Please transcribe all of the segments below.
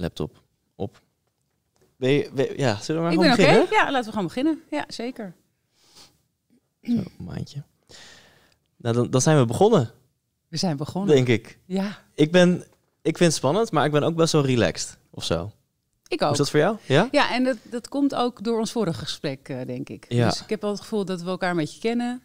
laptop op. Ben je, ja, zullen we maar ik ben beginnen? Ja, laten we gewoon beginnen. Ja, zeker. Zo, maandje. Nou, dan, dan zijn we begonnen. We zijn begonnen. Denk ik. Ja. Ik, ben, ik vind het spannend, maar ik ben ook wel zo relaxed of zo. Ik ook. Is dat voor jou? Ja, ja en dat, dat komt ook door ons vorige gesprek, eh, denk ik. Ja. Dus ik heb wel het gevoel dat we elkaar een beetje kennen.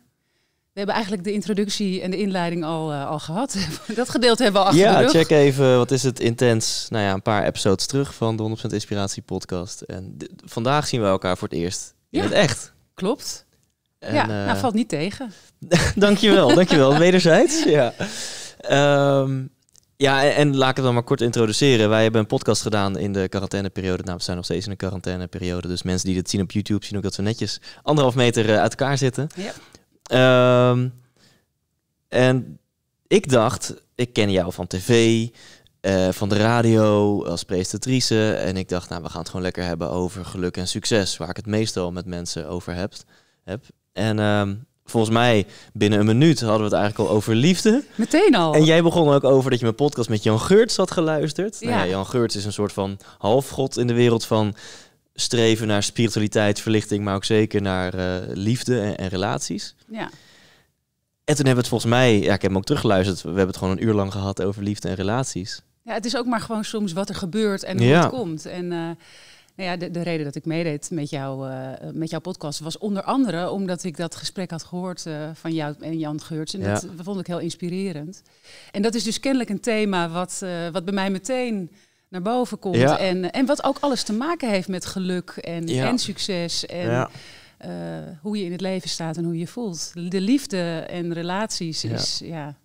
We hebben eigenlijk de introductie en de inleiding al, eh, al gehad. dat gedeelte hebben we al achter ja, check even, wat is het intens? Nou ja, een paar episodes terug van de 100% Inspiratie podcast. En vandaag zien we elkaar voor het eerst ja, echt. Klopt. En, ja, uh, valt niet tegen. dankjewel, dankjewel. Wederzijds. Ja. Um, ja, en, en, laat ik het dan maar kort introduceren. Wij hebben een podcast gedaan in de quarantaineperiode. Nou, we zijn nog steeds in een quarantaineperiode. Dus mensen die dit zien op YouTube zien ook dat we netjes anderhalf meter eh, uit elkaar zitten. Ja. Ehm, en ik dacht, ik ken jou van tv, eh, van de radio als presentatrice. En ik dacht, nou, we gaan het gewoon lekker hebben over geluk en succes, waar ik het meestal met mensen over heb. En ehm, volgens mij binnen een minuut hadden we het eigenlijk al over liefde. Meteen al. En jij begon ook over dat je mijn podcast met Jan Geurts had geluisterd. Nou ja. ja, Jan Geurts is een soort van halfgod in de wereld van streven naar spiritualiteit, verlichting, maar ook zeker naar eh, liefde en, relaties. Ja. En toen hebben we het volgens mij, ja, ik heb hem ook teruggeluisterd, we hebben het gewoon een uur lang gehad over liefde en relaties. Ja, het is ook maar gewoon soms wat er gebeurt en hoe het komt. En eh, nou ja, de, de, reden dat ik meedeed met, jou, eh, met jouw podcast was onder andere omdat ik dat gesprek had gehoord van jou en Jan Geurts. En ja. dat vond ik heel inspirerend. En dat is dus kennelijk een thema wat, wat bij mij meteen naar boven komt. En, en wat ook alles te maken heeft met geluk en, en succes. En eh, hoe je in het leven staat en hoe je, je voelt. De liefde en relaties is ja,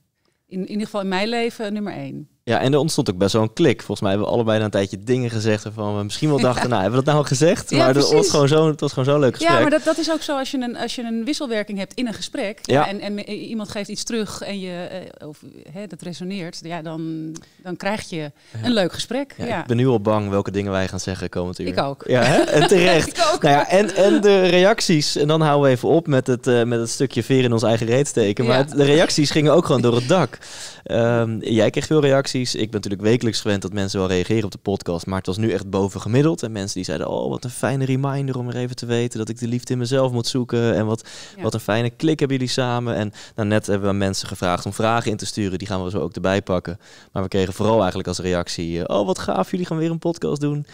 in, in ieder geval in mijn leven nummer één. Ja, en er ontstond ook best wel een klik. Volgens mij hebben we allebei een tijdje dingen gezegd waarvan we misschien wel dachten, nou, hebben we dat nou gezegd? maar het was gewoon zo'n zo leuk gesprek. Ja, maar dat, dat is ook zo als je, een, als je een wisselwerking hebt in een gesprek. Ja. En, en iemand geeft iets terug en je, eh, of, hè, dat resoneert, ja, dan, dan krijg je een leuk gesprek. Ik ben nu al bang welke dingen wij gaan zeggen komen natuurlijk Ik ook. Ja, hè? En terecht. nou ja, en, en de reacties. En dan houden we even op met het, eh, met het stukje veer in ons eigen reet steken. Maar de reacties gingen ook gewoon door het dak. Ehm, jij kreeg veel reacties. Ik ben natuurlijk wekelijks gewend dat mensen wel reageren op de podcast, maar het was nu echt boven gemiddeld. En mensen die zeiden, oh wat een fijne reminder om er even te weten dat ik de liefde in mezelf moet zoeken. En wat, wat een fijne klik hebben jullie samen. En nou, net hebben we mensen gevraagd om vragen in te sturen, die gaan we zo ook erbij pakken. Maar we kregen vooral eigenlijk als reactie, eh, oh wat gaaf, jullie gaan weer een podcast doen.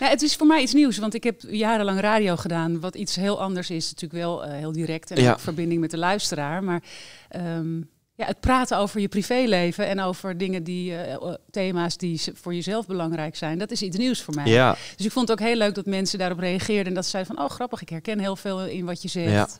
Ja, het is voor mij iets nieuws, want ik heb jarenlang radio gedaan, wat iets heel anders is. Natuurlijk wel eh, heel direct en ja. verbinding met de luisteraar, maar... Ehm, ja, het praten over je privéleven en over dingen die, eh, eh, thema's die voor jezelf belangrijk zijn, dat is iets nieuws voor mij. Dus ik vond het ook heel leuk dat mensen daarop reageerden en dat ze zeiden van, oh grappig, ik herken heel veel in wat je zegt.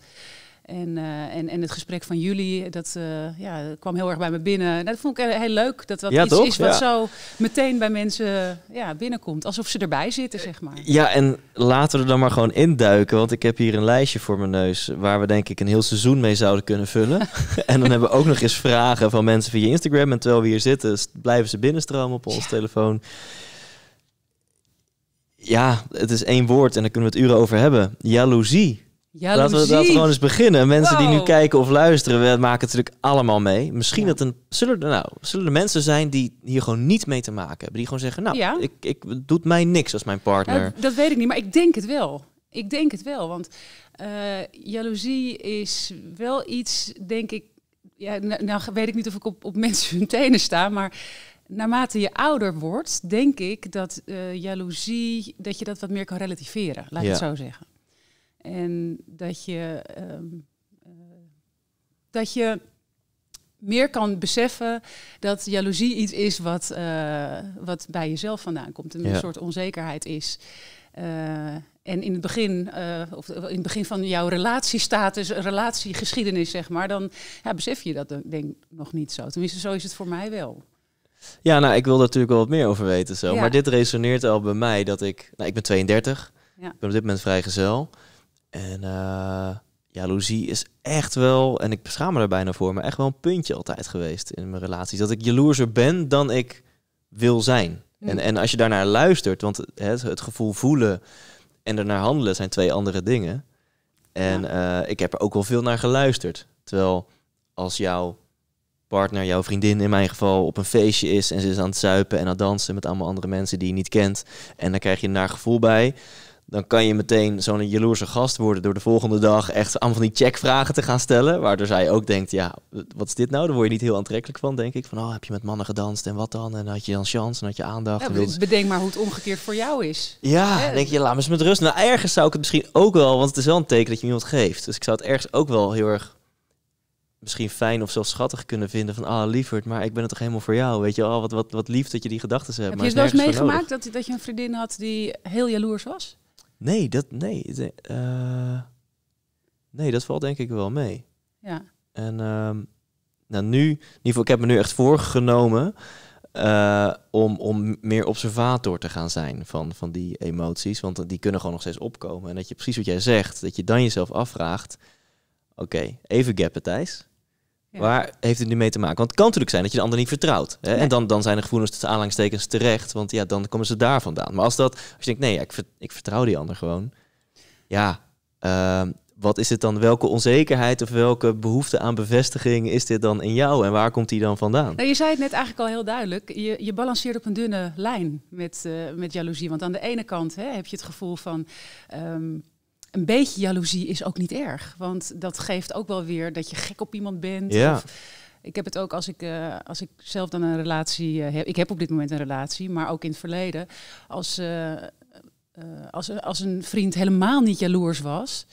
En, eh, en, en het gesprek van jullie, dat, eh, ja, kwam heel erg bij me binnen. dat vond ik heel leuk, dat dat iets is wat zo meteen bij mensen ja, binnenkomt. Alsof ze erbij zitten, zeg maar. Ja, en laten we er dan maar gewoon induiken. Want ik heb hier een lijstje voor mijn neus waar we denk ik een heel seizoen mee zouden kunnen vullen. en dan hebben we ook nog eens vragen van mensen via Instagram. En terwijl we hier zitten, blijven ze binnenstromen op ons telefoon. Ja, het is één woord en daar kunnen we het uren over hebben. Jaloezie. Jaloezie. Laten we dat gewoon eens beginnen. Mensen die nu kijken of luisteren, we maken het natuurlijk allemaal mee. Misschien dat een, zullen, er, nou, zullen er mensen zijn die hier gewoon niet mee te maken hebben. Die gewoon zeggen, nou, ja. ik, ik, doet mij niks als mijn partner. dat weet ik niet, maar ik denk het wel. Ik denk het wel, want uh, jaloezie is wel iets, denk ik... Ja, nou, weet ik niet of ik op, op mensen hun tenen sta, maar naarmate je ouder wordt, denk ik dat uh, jaloezie, dat je dat wat meer kan relativeren, laat ik het zo zeggen. En dat je, ehm, eh, dat je meer kan beseffen dat jaloezie iets is wat, eh, wat bij jezelf vandaan komt. En een soort onzekerheid is. Eh, en in het begin, of in het begin van jouw relatiestatus, relatiegeschiedenis, zeg maar, dan ja, besef je dat denk nog niet zo. Tenminste, zo is het voor mij wel. Ja, nou, ik wil er natuurlijk wel wat meer over weten. Zo. Maar dit resoneert al bij mij dat ik, nou, ik ben 32, ja. ik ben op dit moment vrijgezel. En uh, jaloezie is echt wel, en ik schaam me er bijna voor, maar echt wel een puntje altijd geweest in mijn relaties. Dat ik jaloerser ben dan ik wil zijn. Mm. En, en als je daarnaar luistert, want het, het gevoel voelen en ernaar handelen zijn twee andere dingen. En eh, ik heb er ook wel veel naar geluisterd. Terwijl als jouw partner, jouw vriendin in mijn geval, op een feestje is en ze is aan het zuipen en aan het dansen met allemaal andere mensen die je niet kent. En dan krijg je een naar gevoel bij dan kan je meteen zo'n jaloerse gast worden door de volgende dag echt allemaal van die checkvragen te gaan stellen. Waardoor zij ook denkt, ja, wat is dit nou? Daar word je niet heel aantrekkelijk van, denk ik. Van, oh, heb je met mannen gedanst en wat dan? En had je dan chance en had je aandacht? Ja, Bedenk maar hoe het omgekeerd voor jou is. Ja, denk je, laat me eens met rust. Nou, ergens zou ik het misschien ook wel, want het is wel een teken dat je iemand geeft. Dus ik zou het ergens ook wel heel erg misschien fijn of zelfs schattig kunnen vinden van ah lieverd, maar ik ben het toch helemaal voor jou, weet je al ah, wat, wat, wat lief dat je die gedachten hebt. Heb je het wel eens meegemaakt dat, dat je een vriendin had die heel jaloers was? Nee, dat, nee, eh, nee, dat valt denk ik wel mee. Ja. En ehm, nou, nu, ik heb me nu echt voorgenomen eh, om, om meer observator te gaan zijn van, van die emoties. Want die kunnen gewoon nog steeds opkomen. En dat je precies wat jij zegt, dat je dan jezelf afvraagt: oké, even gappen, Thijs. Waar heeft het nu mee te maken? Want het kan natuurlijk zijn dat je de ander niet vertrouwt. Hè? En dan, dan zijn de gevoelens tussen aanhalingstekens terecht, want ja, dan komen ze daar vandaan. Maar als, dat, als je denkt, nee, ik, ver, ik vertrouw die ander gewoon. Ja, ehm, wat is het dan? Welke onzekerheid of welke behoefte aan bevestiging is dit dan in jou en waar komt die dan vandaan? Nou, je zei het net eigenlijk al heel duidelijk. Je, je balanceert op een dunne lijn met, eh, met jaloezie. Want aan de ene kant hè, heb je het gevoel van ehm, een beetje jaloezie is ook niet erg. Want dat geeft ook wel weer dat je gek op iemand bent. Ja. ik heb het ook als ik, eh, als ik zelf dan een relatie eh, heb. Ik heb op dit moment een relatie, maar ook in het verleden. Als, eh, als, als een vriend helemaal niet jaloers was.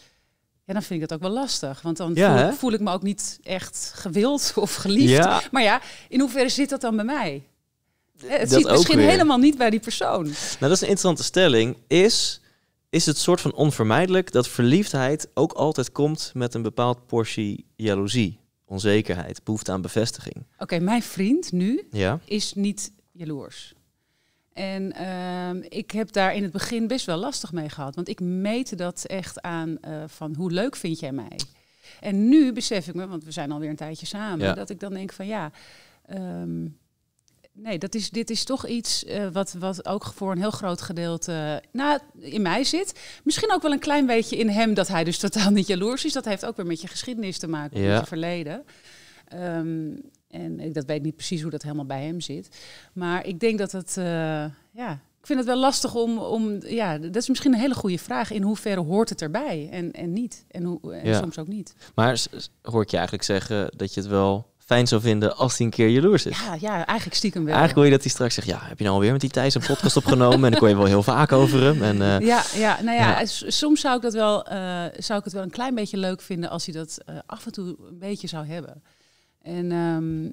Ja, dan vind ik dat ook wel lastig. Want dan voel, ik, me ook niet echt gewild of geliefd. Ja. Maar ja, in hoeverre zit dat dan bij mij? Het dat zit misschien helemaal niet bij die persoon. Nou, dat is een interessante stelling. Is is het soort van onvermijdelijk dat verliefdheid ook altijd komt met een bepaald portie jaloezie, onzekerheid, behoefte aan bevestiging. Oké, mijn vriend nu is niet jaloers. En ehm, ik heb daar in het begin best wel lastig mee gehad, want ik meette dat echt aan eh, van hoe leuk vind jij mij? En nu besef ik me, want we zijn alweer een tijdje samen, dat ik dan denk van ja, ehm, nee, dat is, dit is toch iets eh, wat, wat ook voor een heel groot gedeelte eh, nou, in mij zit. Misschien ook wel een klein beetje in hem dat hij dus totaal niet jaloers is. Dat heeft ook weer met je geschiedenis te maken, ja. met je verleden. Ehm, en ik dat weet niet precies hoe dat helemaal bij hem zit. Maar ik denk dat het, eh, ja, ik vind het wel lastig om, om, ja, dat is misschien een hele goede vraag. In hoeverre hoort het erbij en, en niet? En, hoe, soms ook niet. Maar hoor ik je eigenlijk zeggen dat je het wel fijn zou vinden als hij een keer jaloers is. Ja, ja eigenlijk stiekem wel. Eigenlijk wil je dat hij straks zegt, ja, heb je nou alweer met die Thijs een podcast opgenomen? en dan kon je wel heel vaak over hem. En, eh, ja, ja, nou ja, soms zou ik, dat wel, eh, zou ik het wel een klein beetje leuk vinden als hij dat eh, af en toe een beetje zou hebben. En ehm,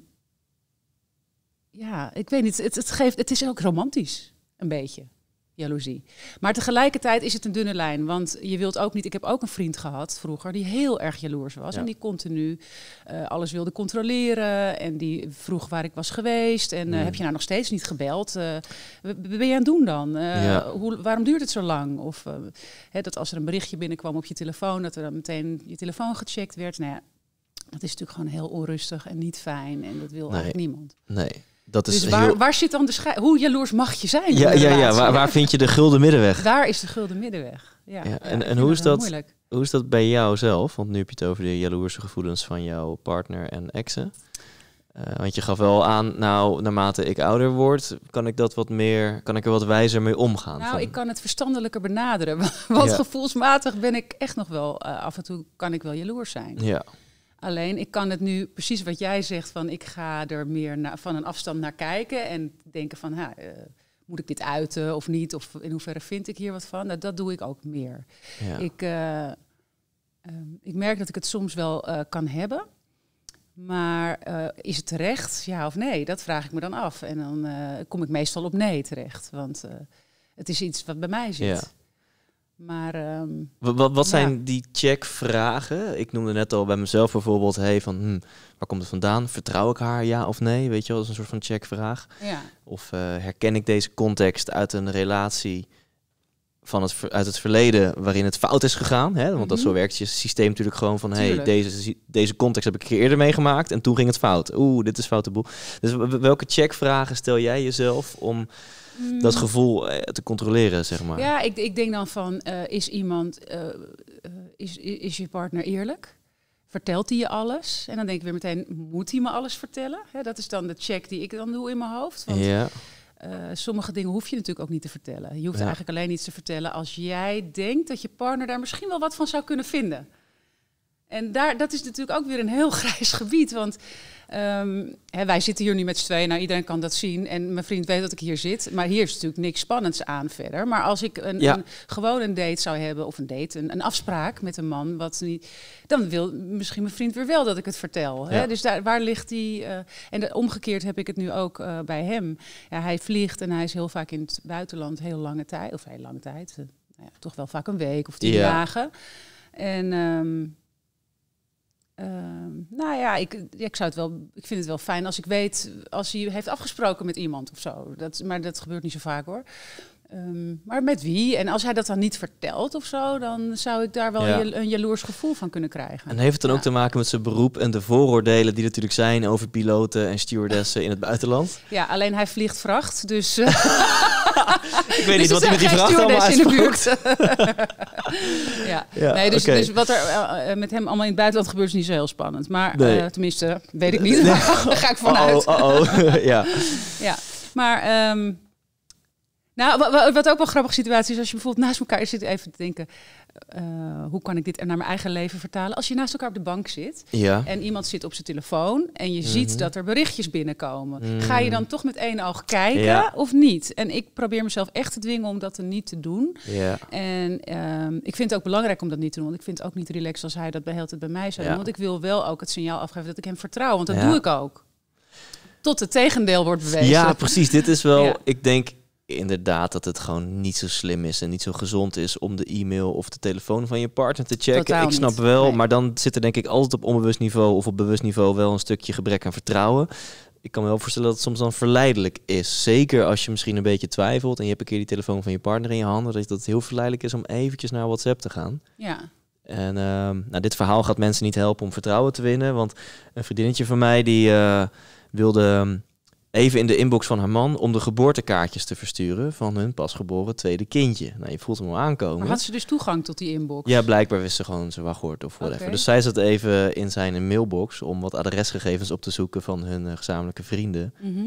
ja, ik weet niet, het, het, geeft, het is ook romantisch, een beetje jaloezie. Maar tegelijkertijd is het een dunne lijn. Want je wilt ook niet. Ik heb ook een vriend gehad vroeger die heel erg jaloers was. En die continu eh, alles wilde controleren. En die vroeg waar ik was geweest. En eh, heb je nou nog steeds niet gebeld? Eh, wat ben je aan het doen dan? hoe, waarom duurt het zo lang? Of hè, dat als er een berichtje binnenkwam op je telefoon, dat er dan meteen je telefoon gecheckt werd. Nou ja, dat is natuurlijk gewoon heel onrustig en niet fijn. En dat wil eigenlijk niemand. Nee dus waar, waar zit dan de scheiding? Hoe jaloers mag je zijn? Ja, ja, ja waar, waar, vind je de gulden middenweg? Daar is de gulden middenweg? Ja, ja en, en hoe, is dat, moeilijk. hoe is dat bij jou zelf? Want nu heb je het over de jaloerse gevoelens van jouw partner en exen. Eh, want je gaf wel aan, nou, naarmate ik ouder word, kan ik dat wat meer, kan ik er wat wijzer mee omgaan. Nou, ik kan het verstandelijker benaderen. Want gevoelsmatig ben ik echt nog wel, eh, af en toe kan ik wel jaloers zijn. Ja. Alleen ik kan het nu precies wat jij zegt van ik ga er meer van een afstand naar kijken en denken van eh, moet ik dit uiten of niet of in hoeverre vind ik hier wat van. Nou, dat doe ik ook meer. Ja. Ik, eh, ehm, ik merk dat ik het soms wel eh, kan hebben. Maar is het terecht, ja of nee? Dat vraag ik me dan af. En dan kom ik meestal op nee terecht. Want het is iets wat bij mij zit. Ja. Maar, ehm, wat, wat, zijn die checkvragen? Ik noemde net al bij mezelf bijvoorbeeld, hey, van hm, waar komt het vandaan? Vertrouw ik haar ja of nee? Weet je wel, dat is een soort van checkvraag. Ja. Of eh, herken ik deze context uit een relatie van het, uit het verleden waarin het fout is gegaan? Hè? Want dat mhm. zo werkt je systeem natuurlijk gewoon van, hey, deze, deze context heb ik eerder meegemaakt en toen ging het fout. Oeh, dit is De boel. Dus welke checkvragen stel jij jezelf om dat hmm. gevoel eh, te controleren, zeg maar. Ja, ik, ik denk dan van, eh, is iemand, eh, is, is je partner eerlijk? Vertelt hij je alles? En dan denk ik weer meteen, moet hij me alles vertellen? dat is dan de check die ik dan doe in mijn hoofd. Want ja. sommige dingen hoef je natuurlijk ook niet te vertellen. Je hoeft eigenlijk alleen iets te vertellen als jij denkt dat je partner daar misschien wel wat van zou kunnen vinden. En daar, dat is natuurlijk ook weer een heel grijs gebied. Want Ehm, hè, wij zitten hier nu met z'n tweeën, nou iedereen kan dat zien. En mijn vriend weet dat ik hier zit. Maar hier is natuurlijk niks spannends aan verder. Maar als ik een, ja. een gewoon een date zou hebben, of een date, een, een, afspraak met een man, wat niet, dan wil misschien mijn vriend weer wel dat ik het vertel. Hè? Dus daar, waar ligt die. Eh, en omgekeerd heb ik het nu ook eh, bij hem. Ja, hij vliegt en hij is heel vaak in het buitenland heel lange tijd, of heel lange tijd. Eh, nou ja, toch wel vaak een week of tien dagen. En. Ehm, Ehm, nou ja, ik, ik, zou het wel, ik vind het wel fijn als ik weet, als hij heeft afgesproken met iemand of zo. Dat, maar dat gebeurt niet zo vaak hoor. Ehm, maar met wie? En als hij dat dan niet vertelt of zo, dan zou ik daar wel een jaloers gevoel van kunnen krijgen. En heeft het dan ook te maken met zijn beroep en de vooroordelen die natuurlijk zijn over piloten en stewardessen in het buitenland? Ja, alleen hij vliegt vracht, dus. ik weet dus niet wat hij met die vraag is ja. ja. nee, dus, okay. dus wat er eh, eh, met hem allemaal in het buitenland gebeurt is niet zo heel spannend. Maar eh, tenminste, weet ik niet. Daar ga ik vanuit. Oh, oh, oh, oh. ja. ja. Maar... Ehm, nou, wat ook wel grappige situatie is als je bijvoorbeeld naast elkaar zit even te denken. Eh, hoe kan ik dit naar mijn eigen leven vertalen? Als je naast elkaar op de bank zit en iemand zit op zijn telefoon en je ziet mhm. dat er berichtjes binnenkomen, mhm. ga je dan toch met één oog kijken of niet? En ik probeer mezelf echt te dwingen om dat er niet te doen. Ja. En ehm, ik vind het ook belangrijk om dat niet te doen, want ik vind het ook niet relaxed als hij dat de hele tijd bij mij zou doen. Want ik wil wel ook het signaal afgeven dat ik hem vertrouw, want dat doe ik ook. Tot het tegendeel wordt bewezen. Ja, precies. Dit is wel, ik denk, inderdaad dat het gewoon niet zo slim is en niet zo gezond is om de e-mail of de telefoon van je partner te checken. ik snap wel, maar dan zit er denk ik altijd op onbewust niveau of op bewust niveau wel een stukje gebrek aan vertrouwen. Ik kan me wel voorstellen dat het soms dan verleidelijk is. Zeker als je misschien een beetje twijfelt en je hebt een keer die telefoon van je partner in je handen, dat het heel verleidelijk is om eventjes naar WhatsApp te gaan. Ja. En ehm, nou, dit verhaal gaat mensen niet helpen om vertrouwen te winnen, want een vriendinnetje van mij die eh, wilde ehm, even in de inbox van haar man om de geboortekaartjes te versturen van hun pasgeboren tweede kindje. Nou, je voelt hem al aankomen. Maar had ze dus toegang tot die inbox? Ja, blijkbaar wist ze gewoon zijn wachtwoord of whatever. even. Dus zij zat even in zijn mailbox om wat adresgegevens op te zoeken van hun eh, gezamenlijke vrienden. Mhm.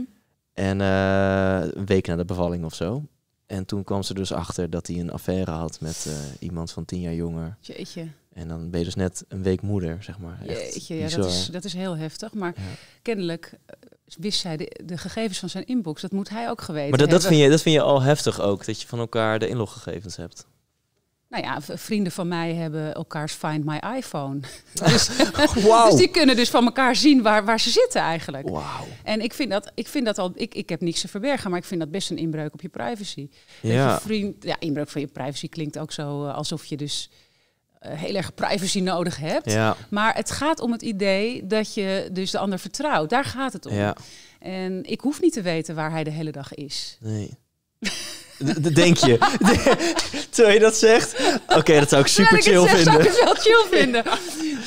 En eh, een week na de bevalling of zo. En toen kwam ze dus achter dat hij een affaire had met eh, iemand van tien jaar jonger. Jeetje. En dan ben je dus net een week moeder, zeg maar. Jeetje, ja, dat, is, dat is heel heftig. Maar kennelijk wist zij de, gegevens van zijn inbox. Dat moet hij ook geweten maar dat, dat, vind je, dat vind je al heftig ook, dat je van elkaar de inloggegevens hebt. Nou ja, vrienden van mij hebben elkaars Find My iPhone. dus, wow. Oh, dus die kunnen dus van elkaar zien waar, waar ze zitten eigenlijk. Wow. En ik vind, dat, ik vind dat al, ik, ik heb niks te verbergen, maar ik vind dat best een inbreuk op je privacy. Ja. Dat je vriend, ja, inbreuk van je privacy klinkt ook zo eh, alsof je dus eh, heel erg privacy nodig hebt. Maar het gaat om het idee dat je dus de ander vertrouwt. Daar gaat het om. En ik hoef niet te weten waar hij de hele dag is. Nee denk je. Terwijl je dat zegt. Oké, dat zou ik super chill vinden. Zou ik wel chill vinden.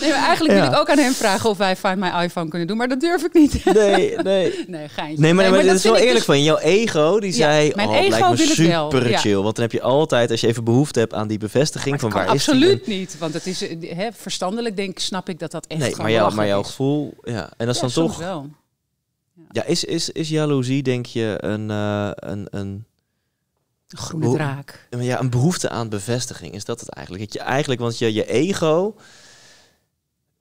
Nee, maar eigenlijk wil ik ook aan hem vragen of wij Find My iPhone kunnen doen. Maar dat durf ik niet. Nee, nee. Nee, geintje. Nee, maar, nee, dat is wel eerlijk dus- van jouw ego. Die zei, mijn oh, ego lijkt me wil super wel. chill. Want dan heb je altijd, als je even behoefte hebt aan die bevestiging van waar is Absoluut niet. Want het is eh, verstandelijk denk snap ik dat dat echt nee, maar, Nee, maar jouw gevoel, ja. En dat is dan toch... Wel. Ja, is, is, is jaloezie denk je een, eh, een, een een groene draak. Ja, een behoefte aan bevestiging is dat het eigenlijk. Dat je eigenlijk, want je, je ego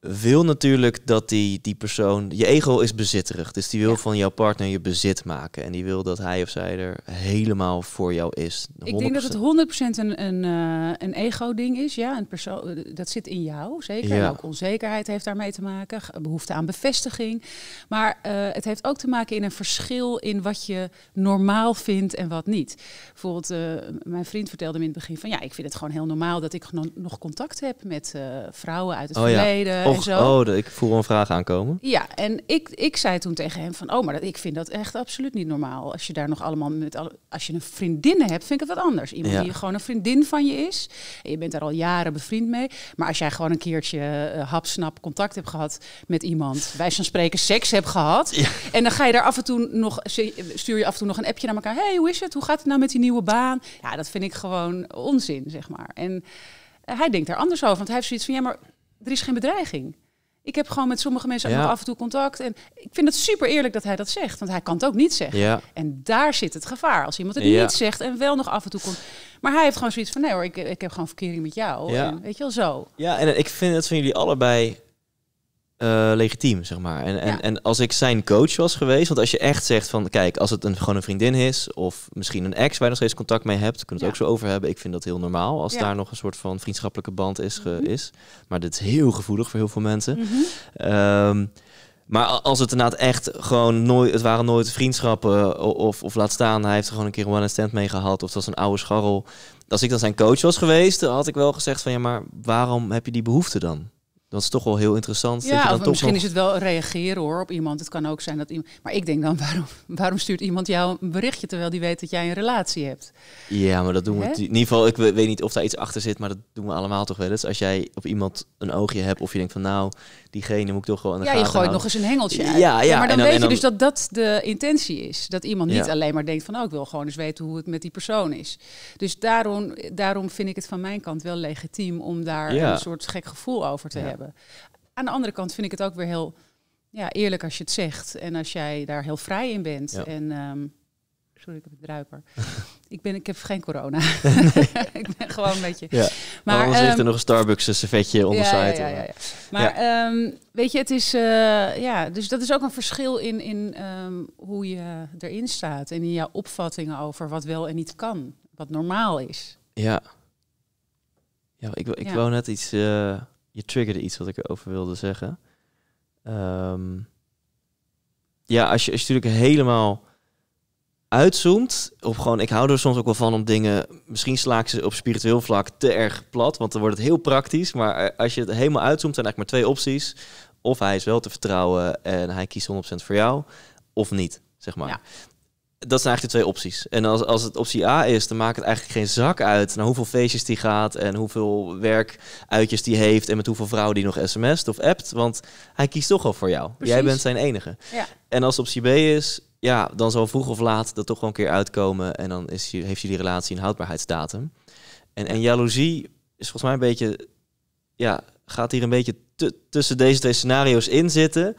wil natuurlijk dat die, die persoon, je ego is bezitterig. Dus die wil van jouw partner je bezit maken. En die wil dat hij of zij er helemaal voor jou is. Ik denk dat het 100% een, een, eh, een ego-ding is. Ja, een persoon, eh, dat zit in jou, zeker. Ja. En ook onzekerheid heeft daarmee te maken. Behoefte aan bevestiging. Maar eh, het heeft ook te maken in een verschil in wat je normaal vindt en wat niet. Bijvoorbeeld, mijn vriend vertelde me in het begin van... ja, ik vind het gewoon heel normaal dat ik nog contact heb met vrouwen uit het oh verleden... Oh, Oh, ik voel een vraag aankomen. Ja, en ik, ik zei toen tegen hem van, oh, maar ik vind dat echt absoluut niet normaal. Als je daar nog allemaal met, als je een vriendin hebt, vind ik het wat anders. Iemand die gewoon een vriendin van je is. En je bent daar al jaren bevriend mee. Maar als jij gewoon een keertje eh, hapsnap contact hebt gehad met iemand, wij van spreken seks hebt gehad. En dan ga je daar af en toe nog, stuur je af en toe nog een appje naar elkaar. hey, hoe is het? Hoe gaat het nou met die nieuwe baan? Ja, dat vind ik gewoon onzin, zeg maar. En eh, hij denkt daar anders over. Want hij heeft zoiets van, ja, maar er is geen bedreiging. Ik heb gewoon met sommige mensen af en toe contact. En ik vind het super eerlijk dat hij dat zegt. Want hij kan het ook niet zeggen. En daar zit het gevaar. Als iemand het niet zegt en wel nog af en toe komt. Maar hij heeft gewoon zoiets van... Nee hoor, ik, ik heb gewoon verkering met jou. weet je wel, zo. Ja, en ik vind het van jullie allebei uh, legitiem, zeg maar. En, en, en als ik zijn coach was geweest, want als je echt zegt van, kijk, als het een, gewoon een vriendin is, of misschien een ex waar je nog steeds contact mee hebt, kunnen we het ook zo over hebben. Ik vind dat heel normaal, als daar nog een soort van vriendschappelijke band is. Mhm. is. Maar dit is heel gevoelig voor heel veel mensen. Mhm. Ehm, maar als het inderdaad echt gewoon nooit, het waren nooit vriendschappen of, of laat staan, hij heeft er gewoon een keer een one-stand mee gehad of het was een oude scharrel. Als ik dan zijn coach was geweest, had ik wel gezegd van ja, maar waarom heb je die behoefte dan? dat is toch wel heel interessant. Ja, je dan misschien is het wel reageren hoor op iemand. Het kan ook zijn dat iemand. Maar ik denk dan, waarom, waarom stuurt iemand jou een berichtje terwijl die weet dat jij een relatie hebt? Ja, maar dat doen we. In ieder geval, ik weet niet of daar iets achter zit, maar dat doen we allemaal toch wel eens. Als jij op iemand een oogje hebt of je denkt van nou, diegene moet ik toch gewoon. Ja, je gooit nog eens een hengeltje uit. Ja, ja, maar dan, weet je dus dat dat de intentie is. Dat iemand niet alleen maar denkt van oh, ik wil gewoon eens weten hoe het met die persoon is. Dus daarom, daarom vind ik het van mijn kant wel legitiem om daar een soort gek gevoel over te hebben. Aan de andere kant vind ik het ook weer heel ja, eerlijk als je het zegt en als jij daar heel vrij in bent. En, ehm, Sorry, ik heb een druiper. ik, ben, ik heb geen corona. ik ben gewoon een beetje... Maar, anders er ehm, nog een Starbucks een eh, servetje onder ja, site. Ja, ja, Maar ehm, weet je, het is... Eh, ja, dus dat is ook een verschil in, in ehm, hoe je erin staat. En in jouw opvattingen over wat wel en niet kan. Wat normaal is. Ja. Ja, ik, ik wou net iets... Uh, je triggerde iets wat ik erover wilde zeggen. ja, als je, als je natuurlijk helemaal uitzoomt op gewoon, ik hou er soms ook wel van om dingen, misschien sla ik ze op spiritueel vlak te erg plat, want dan wordt het heel praktisch. Maar eh, als je het helemaal uitzoomt, zijn eigenlijk maar twee opties. Of hij is wel te vertrouwen en hij kiest 100% voor jou, of niet, zeg maar. Ja. Dat zijn eigenlijk de twee opties. En als, als het optie A is, dan maakt het eigenlijk geen zak uit naar hoeveel feestjes die gaat en hoeveel werkuitjes die heeft en met hoeveel vrouwen die nog sms't of appt. Want hij kiest toch al voor jou. Jij bent zijn enige. Ja. En als optie B is, ja, dan zal vroeg of laat dat toch gewoon een keer uitkomen. En dan is, heeft jullie relatie een houdbaarheidsdatum. En, en jaloezie is volgens mij een beetje. Ja, gaat hier een beetje tussen deze twee scenario's in zitten.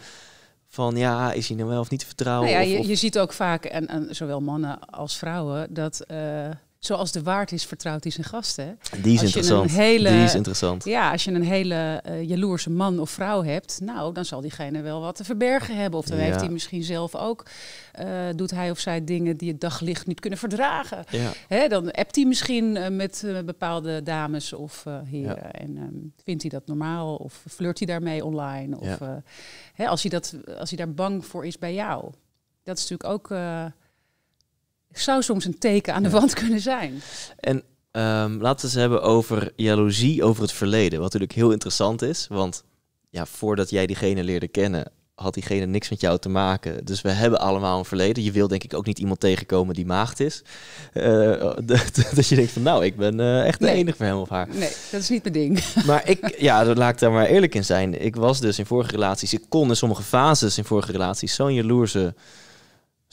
Van ja, is hij nou wel of niet te vertrouwen? Nou ja, of... Je, je, ziet ook vaak, en, en, zowel mannen als vrouwen, dat. Eh, zoals de waard is, vertrouwd is zijn gasten. Die is interessant. die is interessant. Ja, als je een hele eh, jaloerse man of vrouw hebt, nou, dan zal diegene wel wat te verbergen hebben. Of dan heeft hij misschien zelf ook, eh, doet hij of zij dingen die het daglicht niet kunnen verdragen. Hè, dan appt hij misschien eh, met bepaalde dames of heren. En ehm, vindt hij dat normaal? Of flirt hij daarmee online? Of hè, als, hij dat, als hij daar bang voor is bij jou. Dat is natuurlijk ook zou soms een teken aan de wand kunnen zijn. En ehm, laten we het hebben over jaloezie over het verleden. Wat natuurlijk heel interessant is, want ja, voordat jij diegene leerde kennen, had diegene niks met jou te maken. Dus we hebben allemaal een verleden. Je wil denk ik ook niet iemand tegenkomen die maagd is. Uh, dat je denkt van nou, ik ben eh, echt de enige voor hem of haar. Nee, dat is niet mijn ding. Maar ik, ja, dat laat ik daar maar eerlijk in zijn. Ik was dus in vorige relaties, ik kon in sommige fases in vorige relaties zo'n jaloerse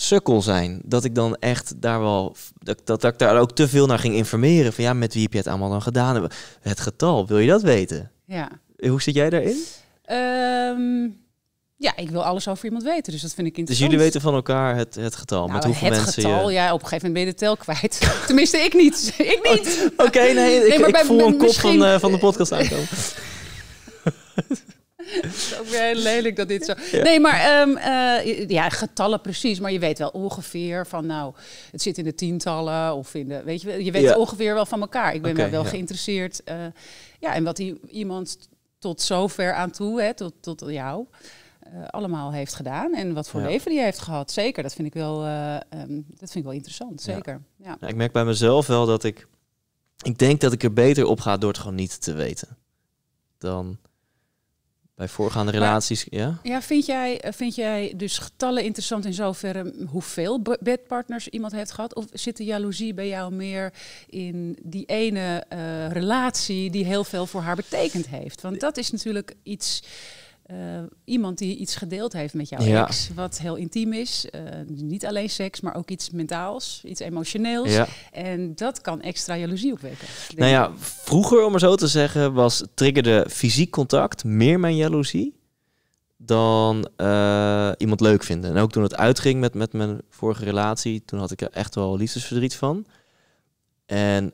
sukkel zijn. Dat ik dan echt daar wel. Dat, dat, dat, ik daar ook te veel naar ging informeren. Van ja, met wie heb je het allemaal dan gedaan? Het getal, wil je dat weten? Ja. Eh, hoe zit jij daarin? Ehm, ja, ik wil alles over iemand weten, dus dat vind ik dus interessant. Dus jullie weten van elkaar het, het getal, nou, met hoeveel het mensen getal, ja, op een gegeven moment ben je de tel kwijt. Tenminste, ik niet. ik niet. Oké, nee, ik, maar voel een kop misschien... van, eh, van de podcast aankomen. ook weer heel lelijk dat dit zo... Nee, maar ehm, eh, ja, getallen precies. Maar je weet wel ongeveer van nou, het zit in de tientallen of in de... Weet je, je weet ongeveer wel van elkaar. Ik ben wel geïnteresseerd. Uh, ja, en wat iemand tot zover aan toe, hè, tot, tot jou... Eh, allemaal heeft gedaan en wat voor leven die heeft gehad. Zeker, dat vind ik wel, ehm, dat vind ik wel interessant. Zeker. Ja. ik merk bij mezelf wel dat ik. Ik denk dat ik er beter op ga door het gewoon niet te weten. Dan bij voorgaande relaties. ja, ja vind, jij, vind jij dus getallen interessant in zoverre hoeveel bedpartners iemand heeft gehad? Of zit de jaloezie bij jou meer in die ene eh, relatie die heel veel voor haar betekend heeft? Want dat is natuurlijk iets eh, iemand die iets gedeeld heeft met jouw ja. ex, wat heel intiem is. Eh, niet alleen seks, maar ook iets mentaals, iets emotioneels. En dat kan extra jaloezie opwekken. Nou ja, vroeger, om maar zo te zeggen, was triggerde fysiek contact meer mijn jaloezie dan eh, iemand leuk vinden. En ook toen het uitging met, met mijn vorige relatie, toen had ik er echt wel liefdesverdriet van. En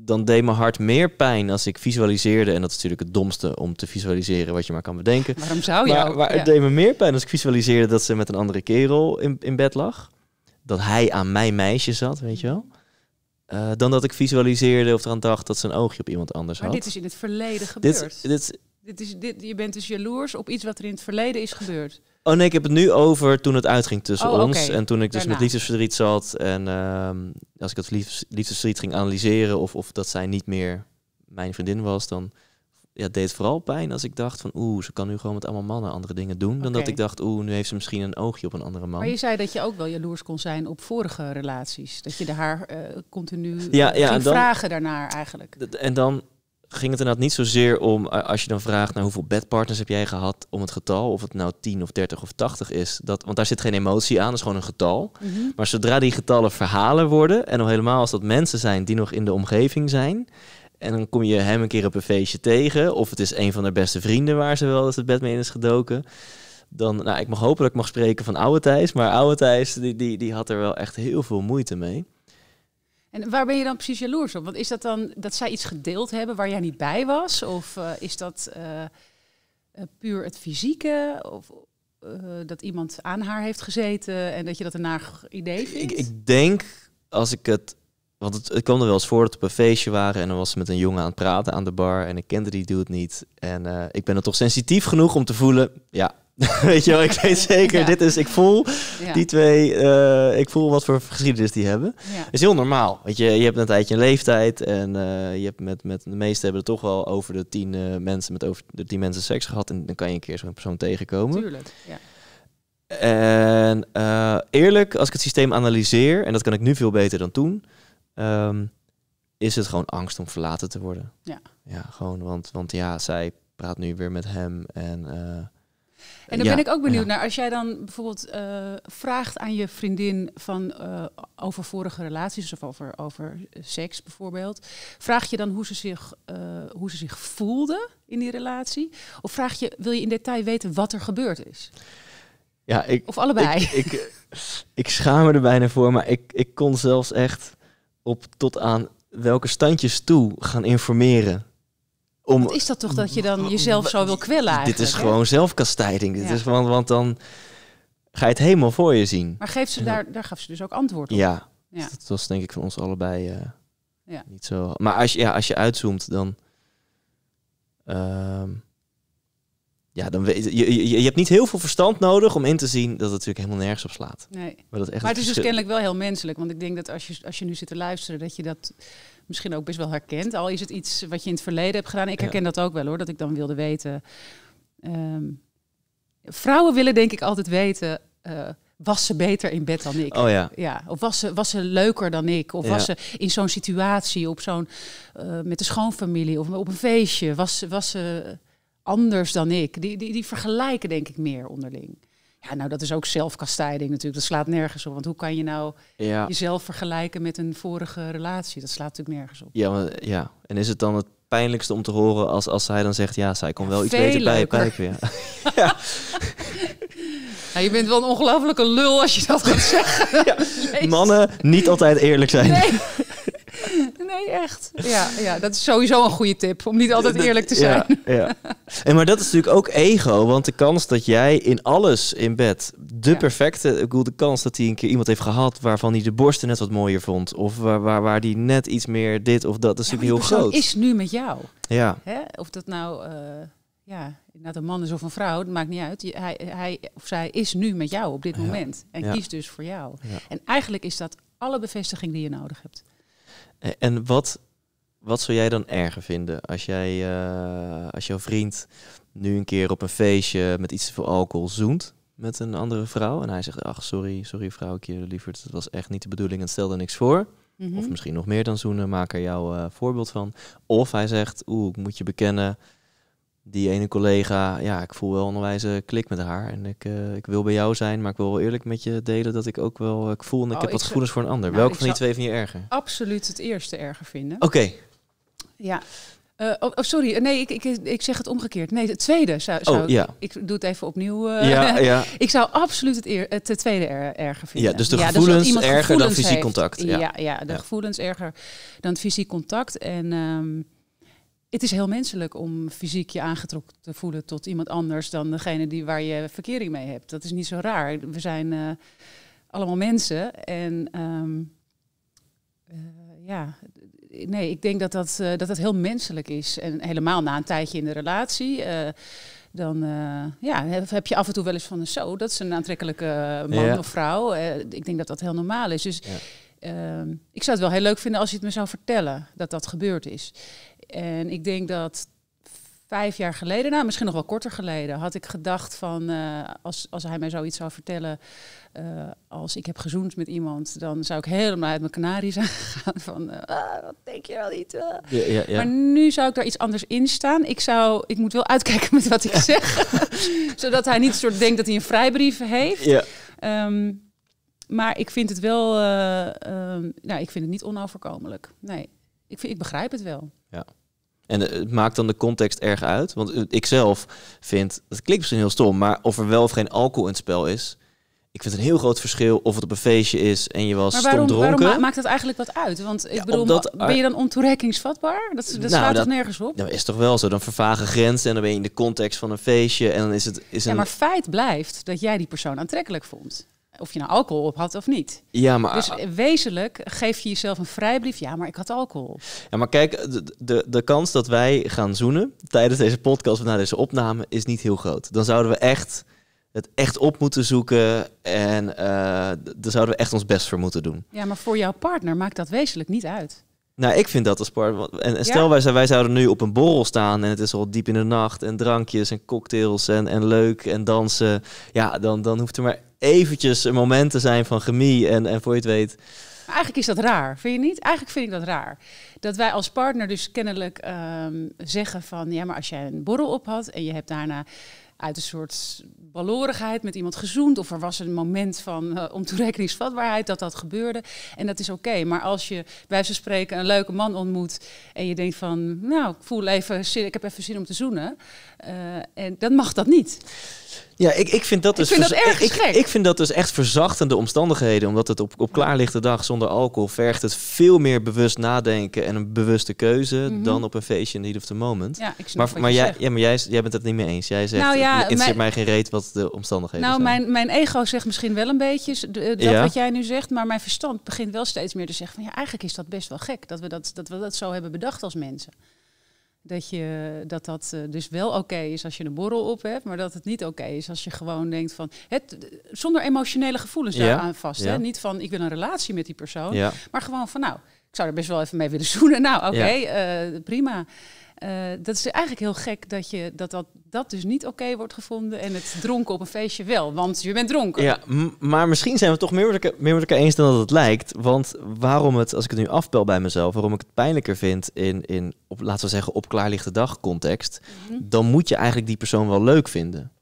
dan deed mijn hart meer pijn als ik visualiseerde. En dat is natuurlijk het domste om te visualiseren wat je maar kan bedenken. Waarom zou je? Maar, maar het deed me meer pijn als ik visualiseerde dat ze met een andere kerel in, in bed lag. Dat hij aan mijn meisje zat, weet je wel. Eh, dan dat ik visualiseerde of eraan dacht dat ze een oogje op iemand anders had. Maar dit is in het verleden gebeurd. Dit, dit, dit is, dit, je bent dus jaloers op iets wat er in het verleden is gebeurd. Oh nee, ik heb het nu over toen het uitging tussen oh, ons. En toen ik dus Daarna. met liefdesverdriet zat. En ehm, als ik dat liefdesverdriet ging analyseren. Of, of dat zij niet meer mijn vriendin was. Dan ja, deed het vooral pijn als ik dacht van... Oeh, ze kan nu gewoon met allemaal mannen andere dingen doen. Dan dat ik dacht, oeh, nu heeft ze misschien een oogje op een andere man. Maar je zei dat je ook wel jaloers kon zijn op vorige relaties. Dat je de haar eh, continu ja, ja, dan, vragen daarnaar eigenlijk. En dan ging het inderdaad niet zozeer om, eh, als je dan vraagt naar hoeveel bedpartners heb jij gehad om het getal, of het nou 10 of 30 of 80 is, dat, want daar zit geen emotie aan, dat is gewoon een getal. Mhm. Maar zodra die getallen verhalen worden, en al helemaal als dat mensen zijn die nog in de omgeving zijn, en dan kom je hem een keer op een feestje tegen, of het is een van haar beste vrienden waar ze wel eens het bed mee in is gedoken. Dan, nou, ik mag hopen dat ik mag spreken van oude Thijs, maar oude Thijs, die, die, die had er wel echt heel veel moeite mee. En waar ben je dan precies jaloers op? Want is dat dan dat zij iets gedeeld hebben waar jij niet bij was? Of eh, is dat eh, eh, puur het fysieke? Of dat iemand aan haar heeft gezeten en dat je dat een naar idee vindt? Ik, ik, denk als ik het. Want het, het kwam er wel eens voor dat we een feestje waren en dan was ze met een jongen aan het praten aan de bar en ik kende die doet niet. En ik ben er toch sensitief genoeg om te voelen, ja, weet je wel, ik weet zeker, dit is, ik voel die twee, eh, ik voel wat voor geschiedenis die hebben. Ja. is heel normaal, weet je, je hebt een tijdje een leeftijd en eh, je hebt met, met de meeste hebben het toch wel over de tien eh, mensen, met over de tien mensen seks gehad en dan kan je een keer zo'n persoon tegenkomen. Tuurlijk, ja. En eerlijk, als ik het systeem analyseer, en dat kan ik nu veel beter dan toen, ehm, is het gewoon angst om verlaten te worden. Ja. Ja, gewoon, want, want ja, zij praat nu weer met hem en... En dan ben ik ook benieuwd naar, als jij dan bijvoorbeeld eh, vraagt aan je vriendin van, eh, over vorige relaties of over, over eh, seks bijvoorbeeld, vraag je dan hoe ze, zich, hoe ze zich voelde in die relatie? Of vraag je, wil je in detail weten wat er gebeurd is? Ja, ik, of allebei? Ik, ik, ik schaam me er bijna voor, maar ik, ik kon zelfs echt op tot aan welke standjes toe gaan informeren om, Wat is dat toch dat je dan jezelf zo wil kwellen Dit is gewoon zelfkastijding. Dit is, want, want dan ga je het helemaal voor je zien. Maar geeft ze daar, daar gaf ze dus ook antwoord op. Ja, dus dat was denk ik van ons allebei eh, ja. niet zo. Maar als je, ja, als je uitzoomt, dan. Ehm, ja, dan weet je, je, je hebt niet heel veel verstand nodig om in te zien dat het natuurlijk helemaal nergens op slaat. Nee. Maar, dat echt maar het is dus kennelijk wel heel menselijk. Want ik denk dat als je, als je nu zit te luisteren, dat je dat misschien ook best wel herkent. Al is het iets wat je in het verleden hebt gedaan. Ik herken dat ook wel hoor, dat ik dan wilde weten. Ehm, vrouwen willen denk ik altijd weten. Uh, was ze beter in bed dan ik? Oh ja. ja. Of was ze, was ze leuker dan ik? Of was ze in zo'n situatie, op zo'n, eh, met de schoonfamilie of op een feestje, was, was ze anders dan ik? Die, die, die vergelijken denk ik meer onderling. Ja, nou, dat is ook zelfkastijding natuurlijk. Dat slaat nergens op. Want hoe kan je nou jezelf vergelijken met een vorige relatie? Dat slaat natuurlijk nergens op. Ja, maar, ja. en is het dan het pijnlijkste om te horen als, als zij dan zegt... ja, zij kon wel iets beter bij je kijken. Ja. je bent wel een ongelofelijke lul als je dat gaat zeggen. Mannen niet altijd eerlijk zijn nee, echt. Ja, ja, dat is sowieso een goede tip. Om niet altijd eerlijk te zijn. Ja, En maar dat is natuurlijk ook ego. Want de kans dat jij in alles in bed de perfecte... Ik bedoel, de kans dat hij een keer iemand heeft gehad... waarvan hij de borsten net wat mooier vond. Of waar, waar, waar die net iets meer dit of dat. Dat is natuurlijk heel groot. is nu met jou. Ja. Hè? Of dat nou... Eh, ja, inderdaad een man is of een vrouw, dat maakt niet uit. Hij, hij of zij is nu met jou op dit moment en kiest dus voor jou. En eigenlijk is dat alle bevestiging die je nodig hebt. Eh, en wat, wat zou jij dan erger vinden als, jij, eh, als jouw vriend nu een keer op een feestje met iets te veel alcohol zoent met een andere vrouw en hij zegt, ach sorry, sorry vrouwtje, lieverd, dat was echt niet de bedoeling en stel niks voor. Mhm. Of misschien nog meer dan zoenen, maak er jouw eh, voorbeeld van. Of hij zegt, oeh, ik moet je bekennen, die ene collega, ja, ik voel wel een wijze klik met haar. En ik, eh, ik wil bij jou zijn, maar ik wil wel eerlijk met je delen dat ik ook wel, eh, ik voel en ik oh, heb wat gevoelens voor een ander. Nou, Welke van die twee vind je erger? Absoluut het eerste erger vinden. Oké. Ja. Uh, oh, sorry. Nee, ik, ik, ik zeg het omgekeerd. Nee, het tweede zou, oh, ja. ik, doe het even opnieuw. ja, ja. ik zou absoluut het, eer, het tweede erger vinden. Ja, dus de dus gevoelens erger dan fysiek contact. Ja, ja, de gevoelens erger dan fysiek contact. En ehm, het is heel menselijk om fysiek je aangetrokken te voelen tot iemand anders dan degene die, waar je verkering mee hebt. Dat is niet zo raar. We zijn eh, allemaal mensen. En ehm, eh, ja, nee, ik denk dat dat, eh, dat dat heel menselijk is. En helemaal na een tijdje in de relatie. dan ja, heb je af en toe wel eens van zo, dat is een aantrekkelijke man of vrouw. ik denk dat dat heel normaal is. Dus ehm, ik zou het wel heel leuk vinden als je het me zou vertellen dat dat gebeurd is. En ik denk dat vijf jaar geleden, nou misschien nog wel korter geleden, had ik gedacht van eh, als, als hij mij zoiets zou vertellen, eh, als ik heb gezoend met iemand, dan zou ik helemaal uit mijn kanarie zijn gegaan van eh, ah, wat denk je wel niet. Ja, ja, ja. Maar nu zou ik daar iets anders in staan. Ik, zou, ik moet wel uitkijken met wat ik zeg, zodat hij niet soort denkt dat hij een vrijbrief heeft. Ehm, maar ik vind het wel, ehm, nou ik vind het niet onoverkomelijk. Nee, ik, vind, ik begrijp het wel. Ja. En eh, het maakt dan de context erg uit. Want eh, ik zelf vind, dat klinkt misschien heel stom, maar of er wel of geen alcohol in het spel is. Ik vind het een heel groot verschil of het op een feestje is en je was maar waarom, stom dronken. waarom maakt dat eigenlijk wat uit? Want ik bedoel, ben je dan ontoereikingsvatbaar? Dat, dat nou, slaat dat, nergens op? Nou, is toch wel zo. Dan vervagen grenzen en dan ben je in de context van een feestje en dan is het... Is ja, een... maar feit blijft dat jij die persoon aantrekkelijk vond of je nou alcohol op had of niet. Ja, maar... Dus wezenlijk geef je jezelf een vrijbrief. Ja, maar ik had alcohol. Ja, maar kijk, de, de, de kans dat wij gaan zoenen tijdens deze podcast of na deze opname is niet heel groot. Dan zouden we echt het echt op moeten zoeken en uh, daar zouden we echt ons best voor moeten doen. Ja, maar voor jouw partner maakt dat wezenlijk niet uit. Nou, ik vind dat als part. En, stel, wij, wij zouden nu op een borrel staan en het is al diep in de nacht en drankjes en cocktails en, en leuk en dansen. Ja, dan, dan hoeft er maar eventjes een moment te zijn van gemie en, en voor je het weet. Maar eigenlijk is dat raar, vind je niet? Eigenlijk vind ik dat raar. Dat wij als partner dus kennelijk ehm, zeggen van... ja, maar als jij een borrel op had en je hebt daarna uit een soort balorigheid met iemand gezoend. Of er was een moment van uh, ontoerekeningsvatbaarheid dat dat gebeurde. En dat is oké. Maar als je bij ze spreken een leuke man ontmoet en je denkt van, nou, ik voel even ik heb even zin om te zoenen. Eh, en dan mag dat niet. Ja, ik, ik vind dat dus. Ik vind dat erg ik, ik vind dat dus echt verzachtende omstandigheden. Omdat het op, op klaarlichte dag zonder alcohol vergt het veel meer bewust nadenken en een bewuste keuze mhm. dan op een feestje in the heat of the moment. maar, maar, jij, jij, jij bent het niet mee eens. Jij zegt, nou ja, het mij geen reet wat de omstandigheden nou, zijn. Nou, mijn, mijn ego zegt misschien wel een beetje dat wat jij nu zegt. Maar mijn verstand begint wel steeds meer te zeggen van ja, eigenlijk is dat best wel gek dat we dat, dat, we dat zo hebben bedacht als mensen dat, je, dat dat eh, dus wel oké is als je een borrel op hebt, maar dat het niet oké is als je gewoon denkt van het, eh, zonder emotionele gevoelens ja. vast. Hè? Niet van ik wil een relatie met die persoon, maar gewoon van nou, ik zou er best wel even mee willen zoenen. Nou, oké, eh, prima. Eh, dat is eigenlijk heel gek dat, je, dat, dat dat dus niet oké wordt gevonden en het dronken op een feestje wel, want je bent dronken. Ja, maar misschien zijn we toch meer met, elkaar, meer met elkaar eens dan dat het lijkt. Want waarom het, als ik het nu afbel bij mezelf, waarom ik het pijnlijker vind in, in op, laten we zeggen, op klaarlichte dag context, mhm. dan moet je eigenlijk die persoon wel leuk vinden.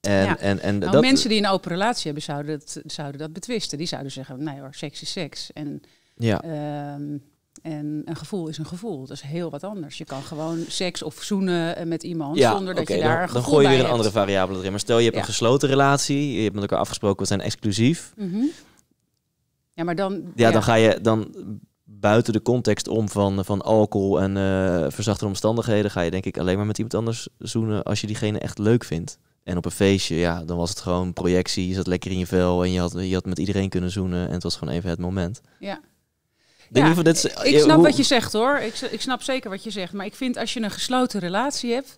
En, en, nou, Mensen die een open relatie hebben, zouden dat, zouden dat betwisten. Die zouden zeggen, nee hoor, seks is seks. En, ja. Ehm, en een gevoel is een gevoel. Dat is heel wat anders. Je kan gewoon seks of zoenen eh, met iemand zonder dat je daar dan, een gevoel Dan gooi je weer een andere variabele erin. Maar stel je hebt een gesloten relatie. Je hebt met elkaar afgesproken, we zijn exclusief. Mm Ja, maar dan... Ja, dan ga je... Dan buiten de context om van, van alcohol en eh, verzachte omstandigheden... ga je denk ik alleen maar met iemand anders zoenen als je diegene echt leuk vindt. En op een feestje, ja, dan was het gewoon projectie. Je zat lekker in je vel en je had, je had met iedereen kunnen zoenen. En het was gewoon even het moment. Ja. Ja, ik snap wat je zegt hoor. Ik, ik snap zeker wat je zegt. Maar ik vind als je een gesloten relatie hebt,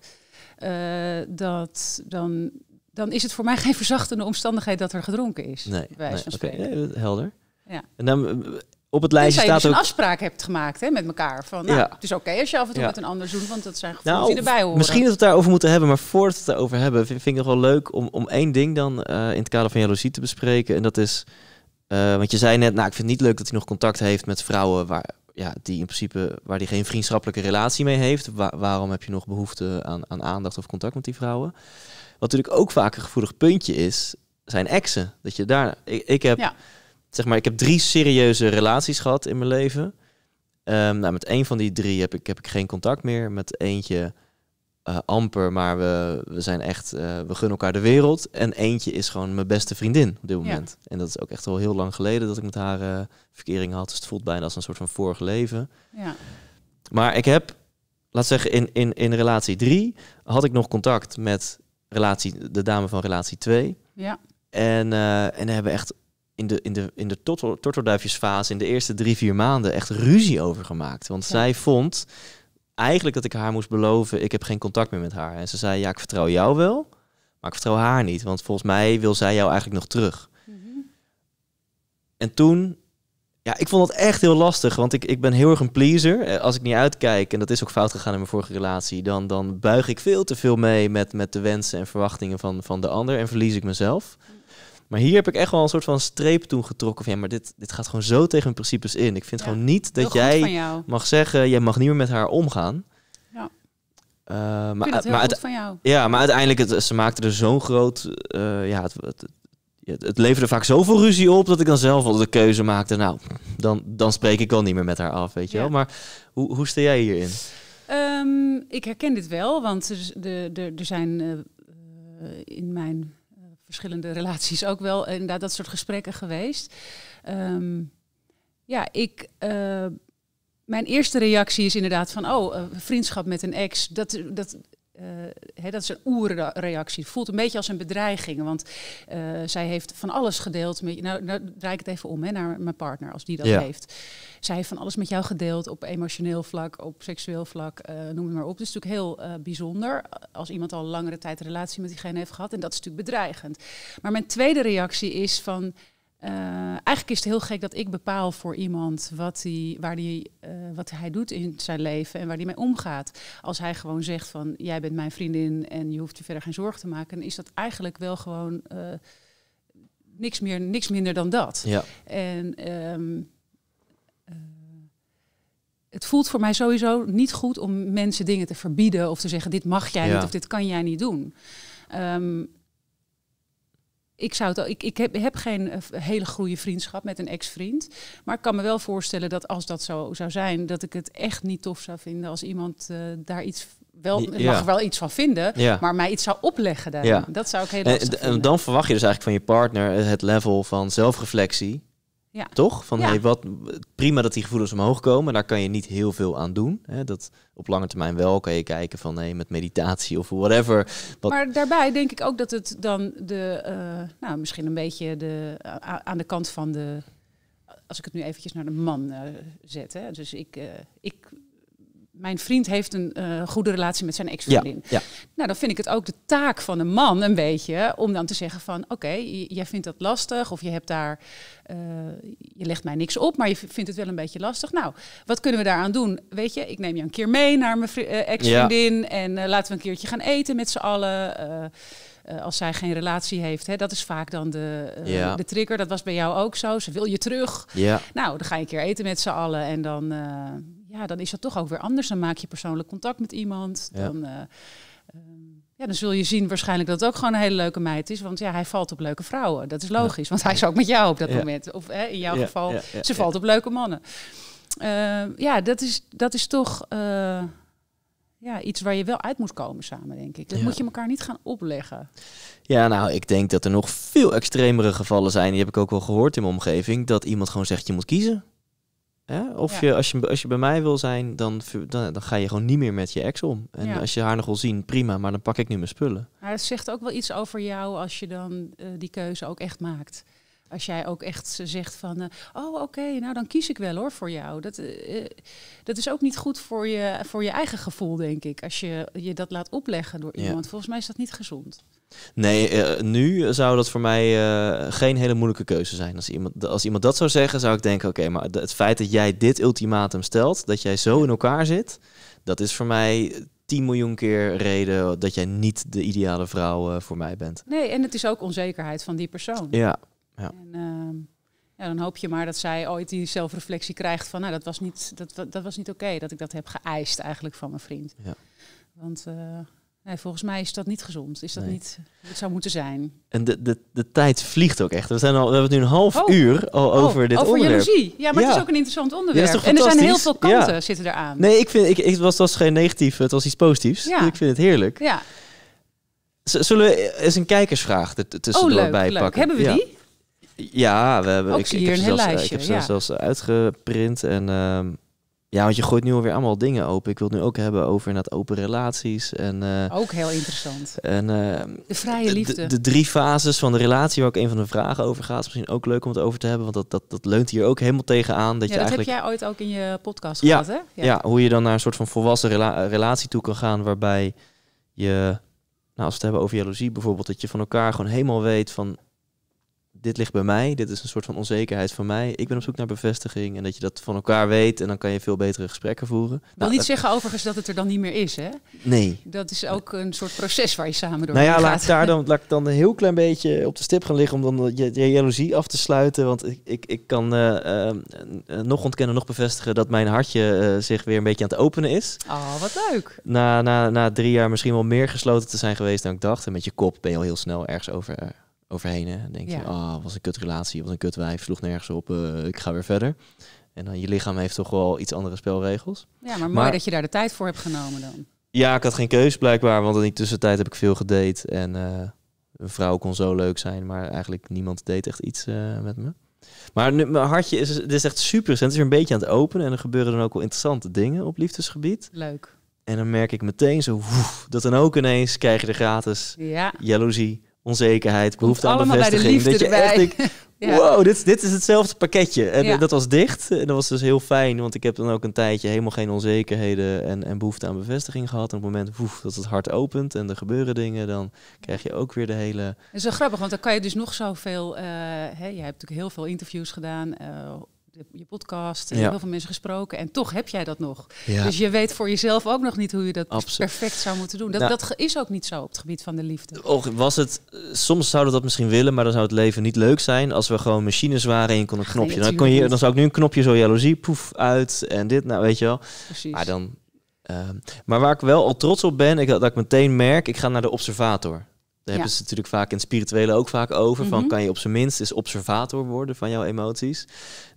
eh, dat dan, dan is het voor mij geen verzachtende omstandigheid dat er gedronken is. Nee, bij helder. Ja. En dan op het lijstje staat dus ook... een afspraak hebt gemaakt hè, met elkaar. Van, nou, ja. Het is oké als je af en toe met een ander doet, want dat zijn gevoelens nou, die erbij horen. Misschien dat we het daarover moeten hebben, maar voordat we het over hebben... vind, ik het wel leuk om, om één ding dan eh, in het kader van jaloezie te bespreken. En dat is eh, want je zei net, nou, ik vind het niet leuk dat hij nog contact heeft met vrouwen waar, ja, die in principe waar die geen vriendschappelijke relatie mee heeft. waarom heb je nog behoefte aan, aan aandacht of contact met die vrouwen? Wat natuurlijk ook vaak een gevoelig puntje is, zijn exen. Dat je daar. Ik, ik heb zeg maar, ik heb drie serieuze relaties gehad in mijn leven. Um, nou, met één van die drie heb ik, heb ik geen contact meer. Met eentje eh, amper, maar we, we zijn echt, eh, we gunnen elkaar de wereld. En eentje is gewoon mijn beste vriendin op dit moment. En dat is ook echt al heel lang geleden dat ik met haar uh, verkering had. Dus het voelt bijna als een soort van vorig leven. Ja. Maar ik heb, laat zeggen, in, in, in relatie 3 had ik nog contact met relatie, de dame van relatie 2. Ja. En, en hebben echt in de, in de, in de tortelduifjesfase, in de eerste drie, vier maanden, echt ruzie over gemaakt. Want zij vond eigenlijk dat ik haar moest beloven, ik heb geen contact meer met haar. En ze zei, ja, ik vertrouw jou wel, maar ik vertrouw haar niet. Want volgens mij wil zij jou eigenlijk nog terug. Mhm. En toen, ja, ik vond dat echt heel lastig. Want ik, ik ben heel erg een pleaser. Eh, als ik niet uitkijk, en dat is ook fout gegaan in mijn vorige relatie, dan, dan buig ik veel te veel mee met, met de wensen en verwachtingen van, van de ander en verlies ik mezelf. Mhm. Maar hier heb ik echt wel een soort van streep toen getrokken. Van, ja, maar dit, dit gaat gewoon zo tegen mijn principes in. Ik vind gewoon niet dat jij mag zeggen, jij mag niet meer met haar omgaan. Ja. Eh, maar, maar, Ja, maar uiteindelijk, het, ze maakte er zo'n groot... Eh, ja, het, het, het, leverde vaak zoveel ruzie op dat ik dan zelf al de keuze maakte. Nou, dan, dan spreek ik wel niet meer met haar af, weet je wel. Maar hoe, hoe sta jij hierin? Ehm, ik herken dit wel, want er, er, er zijn eh, in mijn verschillende relaties ook wel eh, inderdaad dat soort gesprekken geweest. Ehm, ja, ik. Eh, mijn eerste reactie is inderdaad van, oh, eh, vriendschap met een ex, dat, dat he, eh, dat is een oerreactie. Het voelt een beetje als een bedreiging. Want eh, zij heeft van alles gedeeld. Met, nou, nou draai ik het even om hè, naar mijn partner, als die dat heeft. Zij heeft van alles met jou gedeeld op emotioneel vlak, op seksueel vlak, eh, noem het maar op. Dat is natuurlijk heel bijzonder als iemand al langere tijd een relatie met diegene heeft gehad. En dat is natuurlijk bedreigend. Maar mijn tweede reactie is van... Eh, eigenlijk is het heel gek dat ik bepaal voor iemand wat hij, waar die, eh, wat hij doet in zijn leven en waar hij mee omgaat. Als hij gewoon zegt van jij bent mijn vriendin en je hoeft je verder geen zorgen te maken, is dat eigenlijk wel gewoon uh, niks, meer, niks minder dan dat. En ehm, het voelt voor mij sowieso niet goed om mensen dingen te verbieden of te zeggen dit mag jij niet of dit kan jij niet doen. Ehm, ik, zou het, ik, ik heb, geen eh, hele goede vriendschap met een ex-vriend. Maar ik kan me wel voorstellen dat als dat zo zou zijn, dat ik het echt niet tof zou vinden als iemand eh, daar iets wel, mag wel iets van vinden, maar mij iets zou opleggen Dat zou ik heel en, dan verwacht je dus eigenlijk van je partner het level van zelfreflectie ja. Toch? Van ja. wat prima dat die gevoelens omhoog komen. Daar kan je niet heel veel aan doen. Hè? Dat op lange termijn wel kan je kijken van hey, met meditatie of whatever. Maar daarbij denk ik ook dat het dan de, eh, nou, misschien een beetje de, aan de kant van de. Als ik het nu eventjes naar de man eh, zet. Hè? Dus ik, eh, ik mijn vriend heeft een eh, goede relatie met zijn ex-vriendin. Ja, ja. Nou, dan vind ik het ook de taak van een man een beetje om dan te zeggen van oké, jij vindt dat lastig of je hebt daar, eh, je legt mij niks op, maar je vindt het wel een beetje lastig. Nou, wat kunnen we daaraan doen? Weet je, ik neem je een keer mee naar mijn eh, ex-vriendin en laten we een keertje gaan eten met z'n allen. als zij geen relatie heeft. Hè, dat is vaak dan de, de trigger. Dat was bij jou ook zo. Ze wil je terug. Ja. Nou, dan ga je een keer eten met z'n allen. En dan, ja, dan is dat toch ook weer anders. Dan maak je persoonlijk contact met iemand. Dan, eh, ehm, ja, dan zul je zien waarschijnlijk dat het ook gewoon een hele leuke meid is. Want ja, hij valt op leuke vrouwen. Dat is logisch, want hij is ook met jou op dat moment. Of hè, in jouw geval, ze valt op leuke mannen. Ehm, ja, dat is, dat is toch eh, ja, iets waar je wel uit moet komen samen, denk ik. Dat moet je elkaar niet gaan opleggen. Ja, nou, ik denk dat er nog veel extremere gevallen zijn. Die heb ik ook wel gehoord in mijn omgeving. Dat iemand gewoon zegt, je moet kiezen. Hè? Of je, als, je, als je bij mij wil zijn, dan, dan, dan ga je gewoon niet meer met je ex om. En als je haar nog wil zien, prima, maar dan pak ik nu mijn spullen. Maar het zegt ook wel iets over jou als je dan eh, die keuze ook echt maakt. Als jij ook echt zegt van, eh, oh oké, nou dan kies ik wel hoor voor jou. Dat, eh, dat is ook niet goed voor je, voor je eigen gevoel, denk ik. Als je je dat laat opleggen door iemand. Volgens mij is dat niet gezond. Nee, eh, nu zou dat voor mij eh, geen hele moeilijke keuze zijn. Als iemand, als iemand dat zou zeggen, zou ik denken: oké, maar het feit dat jij dit ultimatum stelt, dat jij zo in elkaar zit, dat is voor mij 10 miljoen keer reden dat jij niet de ideale vrouw eh, voor mij bent. Nee, en het is ook onzekerheid van die persoon. Ja. ja. En, ehm, ja, dan hoop je maar dat zij ooit die zelfreflectie krijgt van, nou, dat was niet, dat, dat was niet oké, dat ik dat heb geëist eigenlijk van mijn vriend. Ja. Want Nee, volgens mij is dat niet gezond. Is dat niet het zou moeten zijn. En de, de, de tijd vliegt ook echt. We, zijn al, we hebben het nu een half oh. uur oh, over dit over onderwerp. Over jaloezie. Ja, maar het is ook een interessant onderwerp. en er zijn heel veel kanten zitten eraan. Nee, ik vind, ik, ik, het was, was geen negatief, het was iets positiefs. ik vind het heerlijk. Ja. zullen we eens een kijkersvraag tussendoor oh, leuk, Hebben we die? Ja, we hebben, ook ik, ik, heb zelfs, lijstje, ik heb ze zelfs uitgeprint en... Ehm, ja, want je gooit nu alweer allemaal dingen open. Ik wil het nu ook hebben over inderdaad open relaties. En, eh, ook heel interessant. En, eh, de vrije liefde. De, drie fases van de relatie, waar ook een van de vragen over gaat. Is misschien ook leuk om het over te hebben, want dat, dat, dat leunt hier ook helemaal tegenaan. Dat ja, dat heb jij ooit ook in je podcast gehad, hè? Ja. ja. hoe je dan naar een soort van volwassen relatie toe kan gaan, waarbij je, nou, als we het hebben over jaloezie bijvoorbeeld, dat je van elkaar gewoon helemaal weet van dit ligt bij mij, dit is een soort van onzekerheid van mij. Ik ben op zoek naar bevestiging en dat je dat van elkaar weet en dan kan je veel betere gesprekken voeren. wil nou, niet zeggen overigens dat het er dan niet meer is, hè? Nee. Dat is ook een soort proces waar je samen door nou ja, Laat ik daar dan, laat ik dan een heel klein beetje op de stip gaan liggen om dan je, je jaloezie af te sluiten. Want ik, ik, ik kan eh, eh, eh, nog ontkennen, nog bevestigen dat mijn hartje zich weer een beetje aan het openen is. Oh, wat leuk. Na, na, na drie jaar misschien wel meer gesloten te zijn geweest dan ik dacht. En met je kop ben je al heel snel ergens over overheen. Hè? denk je, ah, was een kutrelatie, was een kutwijf, sloeg nergens op, eh, ik ga weer verder. En dan je lichaam heeft toch wel iets andere spelregels. Ja, maar mooi maar, dat je daar de tijd voor hebt genomen dan. Ja, ik had geen keus blijkbaar, want in die tussentijd heb ik veel gedate. En eh, een vrouw kon zo leuk zijn, maar eigenlijk niemand deed echt iets eh, met me. Maar nu, mijn hartje is, het is echt super. Het is weer een beetje aan het openen en er gebeuren dan ook wel interessante dingen op liefdesgebied. Leuk. En dan merk ik meteen zo, woef, dat dan ook ineens krijg je de gratis ja. jaloezie onzekerheid, behoefte aan bevestiging. dat je echt wow, dit, dit is hetzelfde pakketje. En dat was dicht. En dat was dus heel fijn, want ik heb dan ook een tijdje helemaal geen onzekerheden en, en behoefte aan bevestiging gehad. En op het moment woef, dat het hart opent en er gebeuren dingen, dan krijg je ook weer de hele... Dat is wel grappig, want dan kan je dus nog zoveel... Uh, hè, jij hebt natuurlijk heel veel interviews gedaan... Eh, je podcast, eh, heel veel mensen gesproken. En toch heb jij dat nog. Dus je weet voor jezelf ook nog niet hoe je dat perfect zou moeten doen. Dat, nou. dat is ook niet zo op het gebied van de liefde. was het, eh, soms zouden we dat misschien willen, maar dan zou het leven niet leuk zijn als we gewoon machines waren en je kon een knopje. dan, kon je, dan zou ik nu een knopje zo jaloezie, poef, uit en dit, nou weet je wel. Maar, dan, ehm, maar waar ik wel al trots op ben, ik, dat ik meteen merk, ik ga naar de observator. Daar hebben ze natuurlijk vaak in spirituele ook vaak over. Van mhm. kan je op zijn minst eens observator worden van jouw emoties.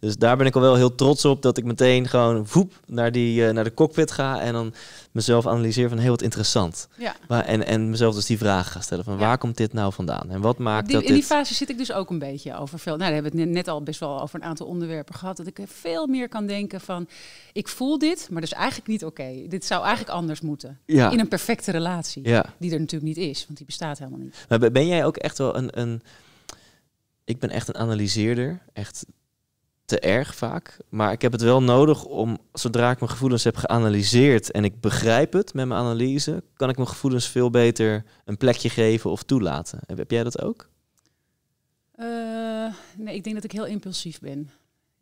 Dus daar ben ik al wel heel trots op dat ik meteen gewoon voep naar, die, eh, naar de cockpit ga en dan mezelf analyseer van heel wat interessant. Ja. Maar, en, en mezelf dus die vraag ga stellen van waar komt dit nou vandaan en wat maakt dat In die fase zit ik dus ook een beetje over veel. Nou, daar hebben we het net al best wel over een aantal onderwerpen gehad. Dat ik veel meer kan denken van ik voel dit, maar dat is eigenlijk niet oké. Dit zou eigenlijk anders moeten. Ja. In een perfecte relatie. Ja. Die er natuurlijk niet is, want die bestaat helemaal niet. Maar ben jij ook echt wel een, een ik ben echt een analyseerder. Echt te erg vaak. Maar ik heb het wel nodig om, zodra ik mijn gevoelens heb geanalyseerd en ik begrijp het met mijn analyse, kan ik mijn gevoelens veel beter een plekje geven of toelaten. Heb, heb jij dat ook? Eh, nee, ik denk dat ik heel impulsief ben.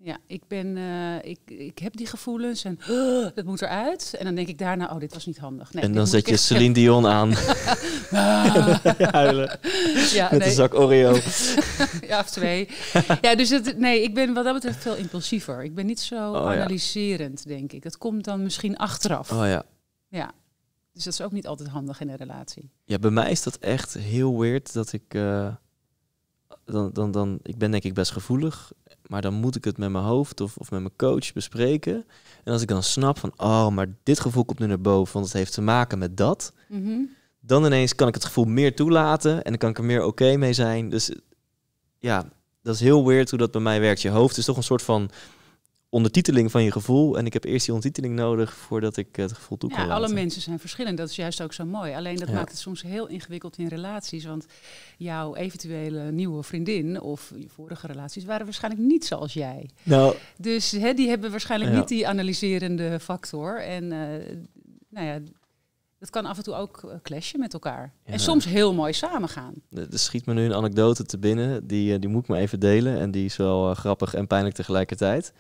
Ja, ik, ben, eh, ik, ik heb die gevoelens en het dat moet eruit. En dan denk ik daarna, oh, dit was niet handig. Nee, en dan zet je Celine Dion aan. Huilen. Ja, Met nee. een zak Oreo. ja, of twee. ja, dus het, nee, ik ben wat dat betreft veel impulsiever. Ik ben niet zo oh, analyserend, denk ik. Dat komt dan misschien achteraf. Oh ja. Ja. Dus dat is ook niet altijd handig in een relatie. Ja, bij mij is dat echt heel weird dat ik... Eh, dan, dan, dan, ik ben denk ik best gevoelig, maar dan moet ik het met mijn hoofd of, of met mijn coach bespreken. En als ik dan snap van, oh, maar dit gevoel komt nu naar boven, want het heeft te maken met dat. Mhm. Dan ineens kan ik het gevoel meer toelaten en dan kan ik er meer oké mee zijn. Dus ja, dat is heel weird hoe dat bij mij werkt. Je hoofd is toch een soort van ondertiteling van je gevoel. En ik heb eerst die ondertiteling nodig voordat ik het gevoel toe kan ja, alle mensen zijn verschillend. Dat is juist ook zo mooi. Alleen dat maakt het soms heel ingewikkeld in relaties. Want jouw eventuele nieuwe vriendin of je vorige relaties waren waarschijnlijk niet zoals jij. Nou, dus hè, die hebben waarschijnlijk niet die analyserende factor. En eh, nou ja, dat kan af en toe ook eh, clashen met elkaar. En soms heel mooi samengaan. Er schiet me nu een anekdote te binnen. Die, eh, die moet ik me even delen. En die is wel grappig en pijnlijk tegelijkertijd.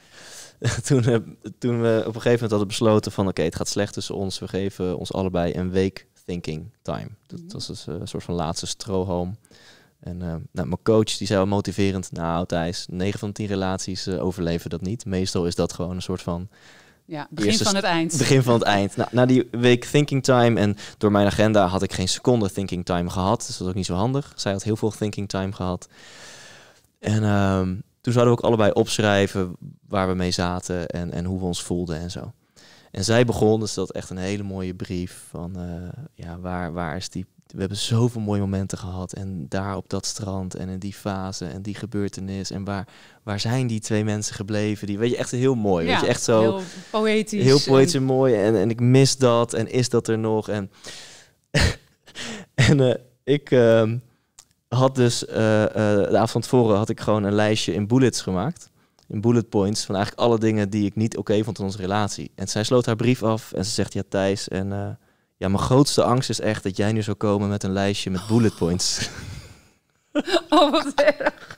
toen, uh, toen we op een gegeven moment hadden besloten van oké, het gaat slecht tussen ons. We geven ons allebei een week thinking time. Dat, mhm. was dus, eh, een soort van laatste strohalm. En eh, nou, mijn coach die zei wel motiverend, nou Thijs, 9 van 10 relaties overleven dat niet. Meestal is dat gewoon een soort van... Ja, begin van het eind. Begin van het eind. Nou, na die week thinking time en door mijn agenda had ik geen seconde thinking time gehad. Dus dat was ook niet zo handig. Zij had heel veel thinking time gehad. En ehm, toen zouden we ook allebei opschrijven waar we mee zaten en, en hoe we ons voelden en zo. En zij begon, dus dat echt een hele mooie brief van, eh, ja, waar, waar is die... We hebben zoveel mooie momenten gehad en daar op dat strand en in die fase en die gebeurtenis. En waar, waar zijn die twee mensen gebleven? Die weet je echt heel mooi. Ja, weet je echt zo heel poëtisch. Heel poëtisch en mooi. En, en ik mis dat en is dat er nog? En, en eh, ik. Ehm, had dus eh, eh, de avond van tevoren had ik gewoon een lijstje in bullets gemaakt. In bullet points van eigenlijk alle dingen die ik niet oké vond in onze relatie. En zij sloot haar brief af en ze zegt: Ja, Thijs. En eh, ja, mijn grootste angst is echt dat jij nu zou komen met een lijstje met bullet points. Oh, wat erg.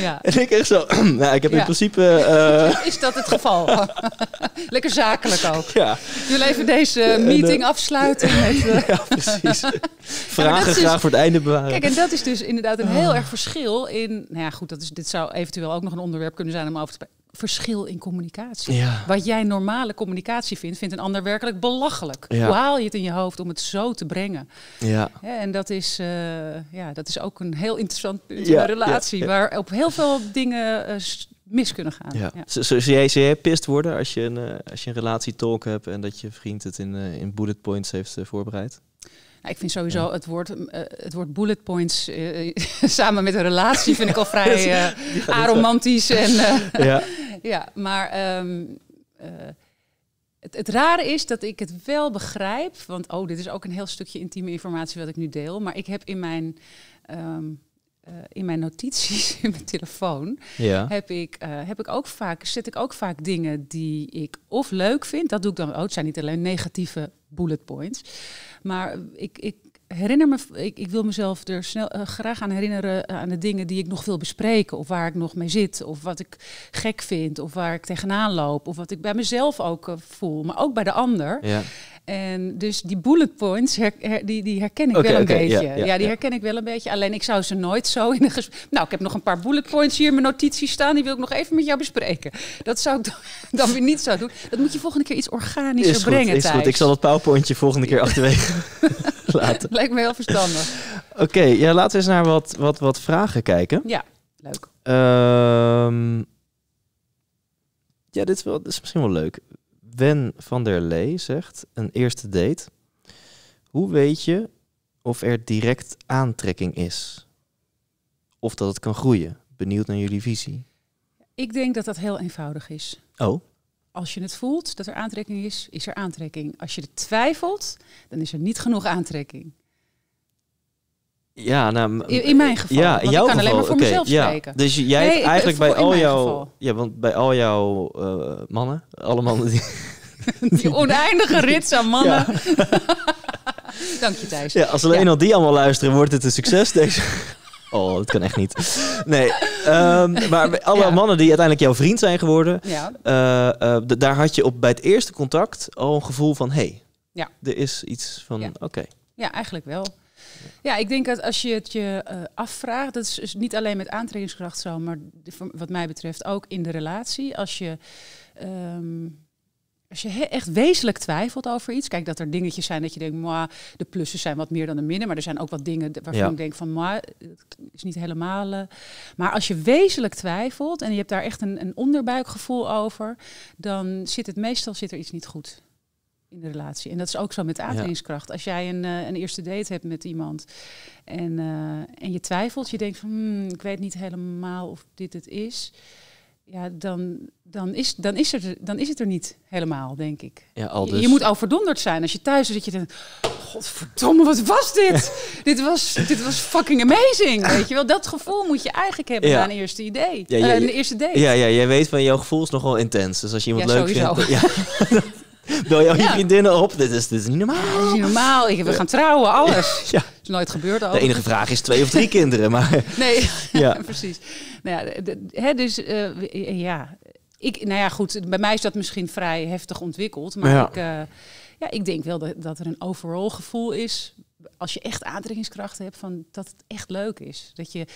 Ja. En ik echt zo, nou, ik heb in principe... Eh, is dat het geval? Lekker zakelijk ook. Ja. Jullie even deze eh, meeting afsluiten. Met, eh, ja, precies. Vragen dus- graag voor het einde bewaren. Kijk, en dat is dus inderdaad een heel ah. erg verschil in... Nou ja, goed, dat is, dit zou eventueel ook nog een onderwerp kunnen zijn om over te verschil in communicatie. Wat jij normale communicatie vindt, vindt een ander werkelijk belachelijk. Hoe haal je het in je hoofd om het zo te brengen? Ja. En dat is, eh, ja, dat is ook een heel interessant punt in een relatie, waar op heel veel dingen eh, mis kunnen gaan. Ja. jij, jij pist worden als je een, eh, als je een relatietalk hebt en dat je vriend het in, in bullet points heeft voorbereid? Nou, ik vind sowieso het woord, eh, het woord bullet points eh, eh, samen met een relatie vind ik al vrij uh, aromantisch. En, ja. ja. maar ehm, het, het, rare is dat ik het wel begrijp. Want oh, dit is ook een heel stukje intieme informatie wat ik nu deel. Maar ik heb in mijn ehm, eh, in mijn notities in mijn telefoon ja. heb, ik, eh, heb ik ook vaak, zet ik ook vaak dingen die ik of leuk vind. Dat doe ik dan ook. Oh, het zijn niet alleen negatieve bullet points. Maar ik, ik herinner me, ik, ik wil mezelf er snel, eh, graag aan herinneren aan de dingen die ik nog wil bespreken. Of waar ik nog mee zit. Of wat ik gek vind. Of waar ik tegenaan loop. Of wat ik bij mezelf ook voel. Maar ook bij de ander. Ja. En dus die bullet points, die, die herken ik wel een beetje. ja, die herken ik wel een beetje. Alleen ik zou ze nooit zo in de gesprek... Nou, ik heb nog een paar bullet points hier in mijn notities staan. Die wil ik nog even met jou bespreken. Dat zou ik dan weer niet zo doen. Dat moet je volgende keer iets organischer is goed, brengen, is goed. Ik zal dat powerpointje volgende keer achterwege laten. Lijkt me heel verstandig. Oké, ja, laten we eens naar wat, wat, wat vragen kijken. Ja, leuk. Ehm, ja, dit is, wel, dit is misschien wel leuk. Wen van der Lee zegt, een eerste date. Hoe weet je of er direct aantrekking is? Of dat het kan groeien? Benieuwd naar jullie visie. Ik denk dat dat heel eenvoudig is. Oh? Als je het voelt dat er aantrekking is, is er aantrekking. Als je twijfelt, dan is er niet genoeg aantrekking. Ja, nou, in, mijn eh, geval. in jouw ik kan geval, alleen maar voor mezelf spreken. Dus jij eigenlijk bij al jouw, ja, want bij al jouw eh, mannen, alle mannen die, die oneindige rits aan mannen. Dank je Thijs. Ja, als alleen al die allemaal luisteren, wordt het een succes deze. Oh, dat kan echt niet. Nee, um, maar alle mannen die uiteindelijk jouw vriend zijn geworden, eh, daar had je op bij het eerste contact al een gevoel van, hé, hey, ja. er is iets van, oké. Ja, eigenlijk wel. Ja, ik denk dat als je het je eh, afvraagt, dat is dus niet alleen met aantrekkingskracht zo, maar wat mij betreft ook in de relatie. Als je. Ehm, als je echt wezenlijk twijfelt over iets, kijk dat er dingetjes zijn dat je denkt, de plussen zijn wat meer dan de minnen, maar er zijn ook wat dingen waarvan ik denk van, het is niet helemaal. Eh. maar als je wezenlijk twijfelt en je hebt daar echt een, een onderbuikgevoel over, dan zit het meestal zit er iets niet goed in de relatie. En dat is ook zo met aantrekkingskracht. Als jij een, eh, een eerste date hebt met iemand en, eh, en je twijfelt, je denkt van hmm, ik weet niet helemaal of dit het is. Ja, dan, dan, is, dan, is er, dan is het er niet helemaal, denk ik. Ja, al je, dus. moet al verdonderd zijn. Als je thuis zit, je denkt... Godverdomme, wat was dit? dit, was, dit was fucking amazing, weet je wel. Dat gevoel moet je eigenlijk hebben ja. na een eerste idee. Ja, eh, een eerste date. Ja, ja, jij weet van, jouw gevoel is nogal intens. Dus als je iemand leuk vindt... Ja, Bel je vriendinnen op? Dit is, dit dus is niet normaal. is niet normaal. We gaan trouwen, alles. ja. is nooit gebeurd al. De enige vraag is twee of drie kinderen. Maar... Nee, ja. precies. Nou ja, hè, dus eh, eh, ja, ik, nou ja, goed, bij mij is dat misschien vrij heftig ontwikkeld. Maar ja. ik, eh, ja, ik denk wel dat, dat, er een overall gevoel is. Als je echt aantrekkingskracht hebt, van dat het echt leuk is. Dat je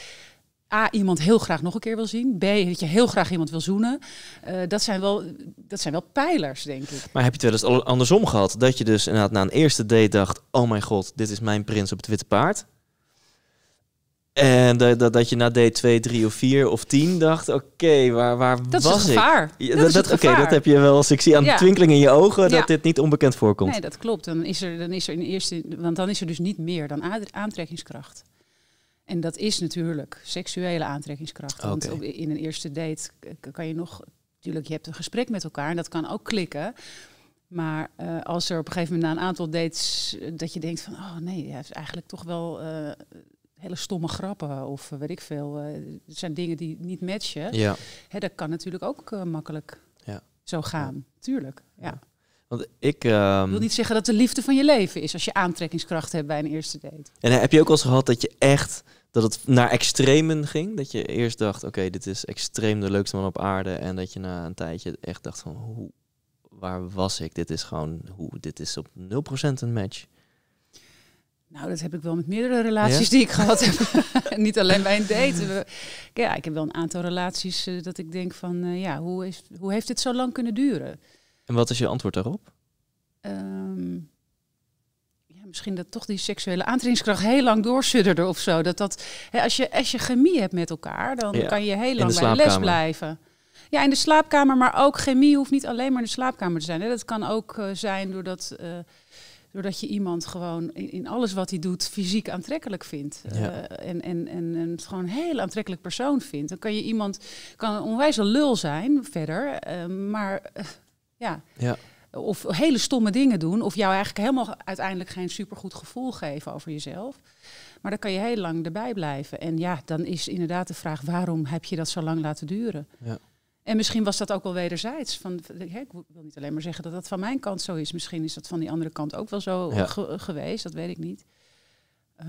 A, iemand heel graag nog een keer wil zien. B, dat je heel graag iemand wil zoenen. Eh, dat, zijn wel, dat zijn wel pijlers, denk ik. Maar heb je het wel eens andersom gehad? Dat je dus inderdaad na een eerste date dacht... oh mijn god, dit is mijn prins op het witte paard. En dat, dat, dat je na date 2, 3 of 4 of 10 dacht... oké, okay, waar, waar dat was gevaar. ik? Dat, dat, Oké, dat heb je wel als ik zie aan ja. de twinkeling in je ogen... dat dit niet onbekend voorkomt. Nee, dat klopt. Dan is er, dan is er in eerste, want dan is er dus niet meer dan aantrekkingskracht. En dat is natuurlijk seksuele aantrekkingskracht. Want in een eerste date kan je nog... Natuurlijk, je hebt een gesprek met elkaar en dat kan ook klikken. Maar eh, als er op een gegeven moment na een aantal dates... Eh, dat je denkt van, oh nee, hij heeft eigenlijk toch wel... Eh, hele stomme grappen of weet ik veel. Het zijn dingen die niet matchen. Ja. Hè, dat kan natuurlijk ook makkelijk ja. zo gaan. Tuurlijk, ja. Want ehm, ik, wil niet zeggen dat de liefde van je leven is als je aantrekkingskracht hebt bij een eerste date. En heb je ook al eens gehad dat je echt dat het naar extremen ging. Dat je eerst dacht, oké, dit is extreem de leukste man op aarde. En dat je na een tijdje echt dacht van, hoe, waar was ik? Dit is gewoon, hoe, dit is op 0% een match. Nou, dat heb ik wel met meerdere relaties die ik gehad heb. Niet alleen bij een date. Ja, ik heb wel een aantal relaties eh, dat ik denk van, eh, ja, hoe, is, hoe heeft dit zo lang kunnen duren? En wat is je antwoord daarop? Ehm, misschien dat toch die seksuele aantrekkingskracht heel lang doorsudderde of zo. Dat dat, hè, als, je, als je chemie hebt met elkaar, dan kan je heel lang bij de les blijven. Ja, in de slaapkamer, maar ook chemie hoeft niet alleen maar in de slaapkamer te zijn. Hè. Dat kan ook eh, zijn doordat, eh, doordat je iemand gewoon in, alles wat hij doet fysiek aantrekkelijk vindt. Eh, en, en, en, en het gewoon een heel aantrekkelijk persoon vindt. Dan kan je iemand, kan een onwijs lul zijn verder, maar ja. ja. Of hele stomme dingen doen. Of jou eigenlijk helemaal uiteindelijk geen supergoed gevoel geven over jezelf. Maar dan kan je heel lang erbij blijven. En ja, dan is inderdaad de vraag: waarom heb je dat zo lang laten duren? Ja. En misschien was dat ook wel wederzijds. Van, eh, ik wil niet alleen maar zeggen dat dat van mijn kant zo is. Misschien is dat van die andere kant ook wel zo geweest. Dat weet ik niet. Eh,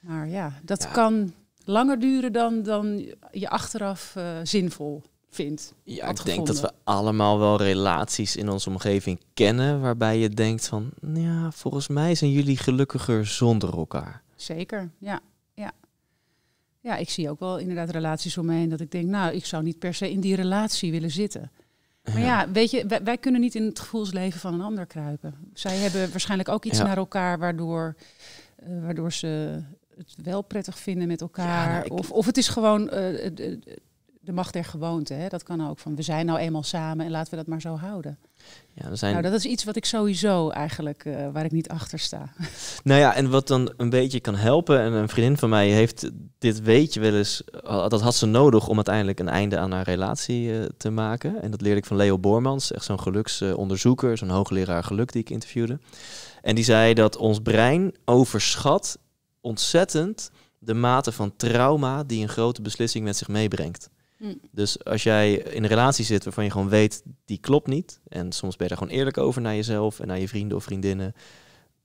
maar ja, dat kan langer duren dan, dan je achteraf eh, zinvol vindt. Ja, ik denk dat we allemaal wel relaties in onze omgeving kennen waarbij je denkt van, nou ja, volgens mij zijn jullie gelukkiger zonder elkaar. Zeker, ja. Ja, ja ik zie ook wel inderdaad relaties om me heen dat ik denk, nou, ik zou niet per se in die relatie willen zitten. Maar ja, weet je, wij, kunnen niet in het gevoelsleven van een ander kruipen. Zij hebben waarschijnlijk ook iets naar elkaar waardoor, eh, waardoor ze het wel prettig vinden met nou, elkaar. of, of het is gewoon eh, eh, de macht der gewoonte. Hè? Dat kan ook van we zijn nou eenmaal samen en laten we dat maar zo houden. Ja, zijn... Nou, dat is iets wat ik sowieso eigenlijk, eh, waar ik niet achter sta. Nou ja, en wat dan een beetje kan helpen, en een vriendin van mij heeft dit weetje wel eens, eh, dat had ze nodig om uiteindelijk een einde aan haar relatie eh, te maken. En dat leerde ik van Leo Bormans, echt zo'n geluksonderzoeker, zo'n hoogleraar geluk die ik interviewde. En die zei dat ons brein overschat ontzettend de mate van trauma die een grote beslissing met zich meebrengt. Hmm. Dus als jij in een relatie zit waarvan je gewoon weet, die klopt niet. En soms ben je daar gewoon eerlijk over naar jezelf en naar je vrienden of vriendinnen.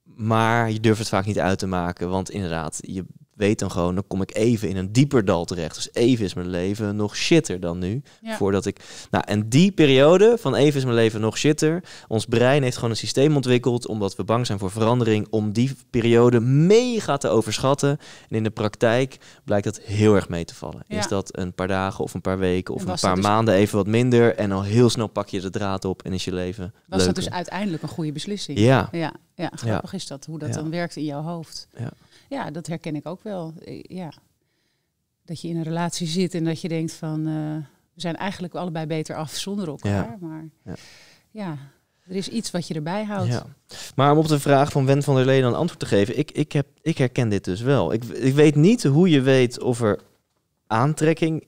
Maar je durft het vaak niet uit te maken, want inderdaad, je weet dan gewoon, dan kom ik even in een dieper dal terecht. Dus even is mijn leven nog shitter dan nu. Voordat ik. Nou, en die periode van even is mijn leven nog shitter. Ons brein heeft gewoon een systeem ontwikkeld, omdat we bang zijn voor verandering, om die periode mega te overschatten. En in de praktijk blijkt dat heel erg mee te vallen. Is dat een paar dagen of een paar weken of een paar dus- maanden even wat minder. En al heel snel pak je de draad op en is je leven. Was dat dus uiteindelijk een goede beslissing? Ja. Ja, grappig is dat, hoe dat dan werkt in jouw hoofd. Ja. Ja, dat herken ik ook wel. Ja. Dat je in een relatie zit en dat je denkt van eh, we zijn eigenlijk allebei beter af zonder elkaar. Maar ja. ja. er is iets wat je erbij houdt. Ja. Maar om op de vraag van Wend van der Leen een antwoord te geven, ik, ik, heb, ik herken dit dus wel. Ik, ik weet niet hoe je weet of er aantrekking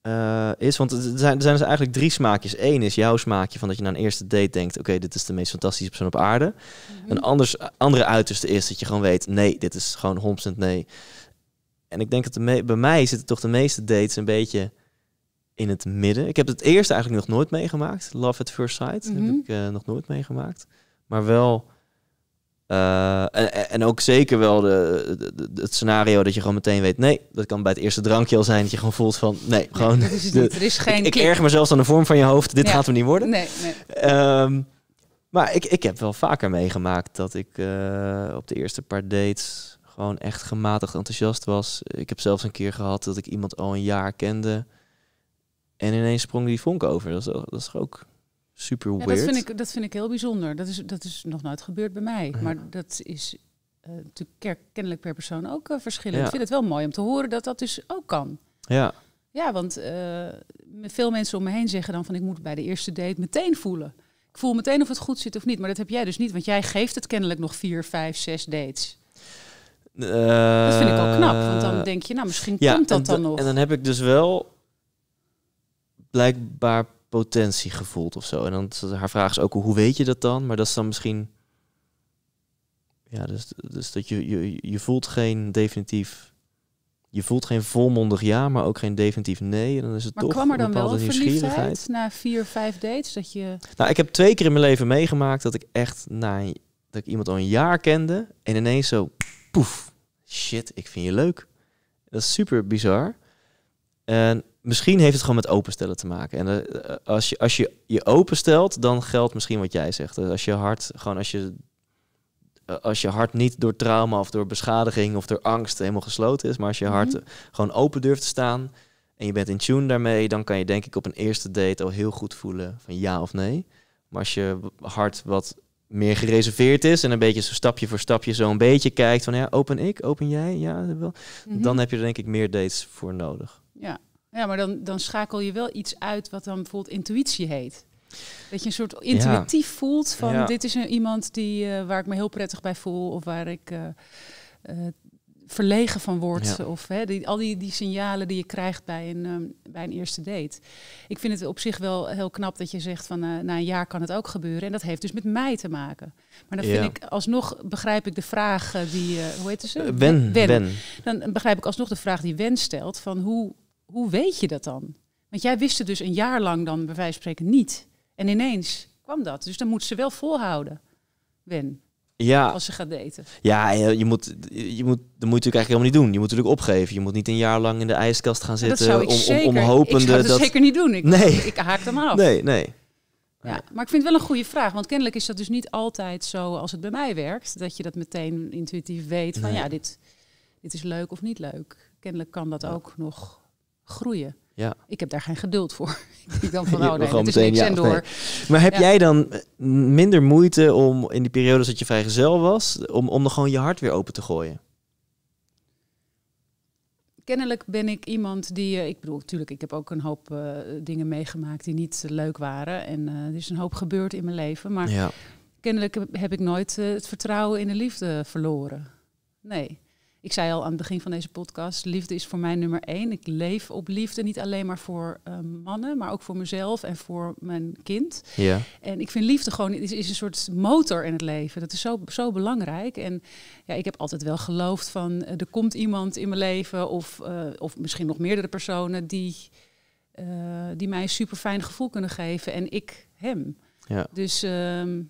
eh, is. Want er zijn, er zijn dus eigenlijk drie smaakjes. Eén is jouw smaakje van dat je na een eerste date denkt: oké, dit is de meest fantastische persoon op aarde. Mhm. Een anders, andere uiterste is dat je gewoon weet: nee, dit is gewoon 100% nee. En ik denk dat de bij mij zitten toch de meeste dates een beetje in het midden. Ik heb het eerste eigenlijk nog nooit meegemaakt. Love at first sight heb mhm. ik eh, nog nooit meegemaakt. Maar wel eh, en, ook zeker wel de, het scenario dat je gewoon meteen weet, nee, dat kan bij het eerste drankje al zijn dat je gewoon voelt van, nee, gewoon. er is geen. Ik, ik erg mezelf aan de vorm van je hoofd. Dit gaat hem niet worden. Nee, nee. Ehm, maar ik, ik heb wel vaker meegemaakt dat ik eh, op de eerste paar dates gewoon echt gematigd enthousiast was. Ik heb zelfs een keer gehad dat ik iemand al een jaar kende en ineens sprong die vonk over. Dat is, dat is ook super weird. dat, vind ik, dat vind ik heel bijzonder. Dat is, dat is nog nooit gebeurd bij mij. Maar dat is eh, natuurlijk kennelijk per persoon ook eh, verschillend. Ik vind het wel mooi om te horen dat dat dus ook kan. Ja. Ja, want eh, veel mensen om me heen zeggen dan van ik moet bij de eerste date meteen voelen. Ik voel meteen of het goed zit of niet. Maar dat heb jij dus niet, want jij geeft het kennelijk nog vier, vijf, zes dates. dat vind ik al knap, want dan denk je, nou misschien komt dat dan nog. En dan heb ik dus wel blijkbaar potentie gevoeld of zo. En dan haar vraag is ook hoe weet je dat dan? Maar dat is dan misschien. Ja, dus, dus dat je, je, je voelt geen definitief. Je voelt geen volmondig ja, maar ook geen definitief nee. En dan is het maar toch kwam er dan wel verliefdheid na vier, vijf dates? Dat je... Nou, ik heb twee keer in mijn leven meegemaakt dat ik echt na dat ik iemand al een jaar kende en ineens zo poef, shit, ik vind je leuk. Dat is super bizar. En misschien heeft het gewoon met openstellen te maken. En eh, eh, als, je, als je je openstelt, dan geldt misschien wat jij zegt. Eh, als je hart gewoon als je als je hart niet door trauma of door beschadiging of door angst helemaal gesloten is, maar als je mhm. hart gewoon open durft te staan en je bent in tune daarmee, dan kan je denk ik op een eerste date al heel goed voelen van ja of nee. Maar als je hart wat meer gereserveerd is en een beetje zo stapje voor stapje zo een beetje kijkt van ja, open ik, open jij, ja, wel, mhm. dan heb je er denk ik meer dates voor nodig. Ja, ja, maar dan, dan schakel je wel iets uit wat dan bijvoorbeeld intuïtie heet. Dat je een soort intuïtief voelt van dit is een, iemand die, eh, waar ik me heel prettig bij voel of waar ik eh, eh, verlegen van wordt. Of hè, die, al die, die signalen die je krijgt bij een, ehm, bij een eerste date. Ik vind het op zich wel heel knap dat je zegt van na een jaar kan het ook gebeuren. En dat heeft dus met mij te maken. Maar dan vind ik alsnog begrijp ik de vraag die, hoe heet ze? Ben. Ben. Dan begrijp ik alsnog de vraag die Wen stelt van hoe hoe weet je dat dan? Want jij wist het dus een jaar lang dan bij wijze van spreken niet. En ineens kwam dat. Dus dan moet ze wel volhouden, Wen. Ja. Als ze gaat daten. Ja, je moet, je moet, dat moet je natuurlijk eigenlijk helemaal niet doen. Je moet natuurlijk opgeven. Je moet niet een jaar lang in de ijskast gaan zitten. dat zou ik om, zeker, om, zou dat, zeker niet doen. Ik, nee. ik haak dan af. Nee, nee. Ja, maar ik vind het wel een goede vraag. Want kennelijk is dat dus niet altijd zo als het bij mij werkt. Dat je dat meteen intuïtief weet van ja, dit, dit is leuk of niet leuk. Kennelijk kan dat ook nog groeien. Ja. Ik heb daar geen geduld voor. Ik kan dan van, oh nee, dat is niks en door. Maar heb jij dan eh, minder moeite om in die periodes dat je vrijgezel was, om, om dan gewoon je hart weer open te gooien? Kennelijk ben ik iemand die, eh, ik bedoel, natuurlijk, ik heb ook een hoop eh, dingen meegemaakt die niet leuk waren. En uh, er is een hoop gebeurd in mijn leven. Maar ja. kennelijk heb ik nooit het vertrouwen in de liefde verloren. Nee. Ik zei al aan het begin van deze podcast, liefde is voor mij nummer één. Ik leef op liefde, niet alleen maar voor eh, mannen, maar ook voor mezelf en voor mijn kind. Ja. En ik vind liefde gewoon is, is een soort motor in het leven. Dat is zo, zo belangrijk. En ja, ik heb altijd wel geloofd van eh, er komt iemand in mijn leven of, eh, of misschien nog meerdere personen die, die mij een super fijn gevoel kunnen geven en ik hem. Ja. Dus ehm,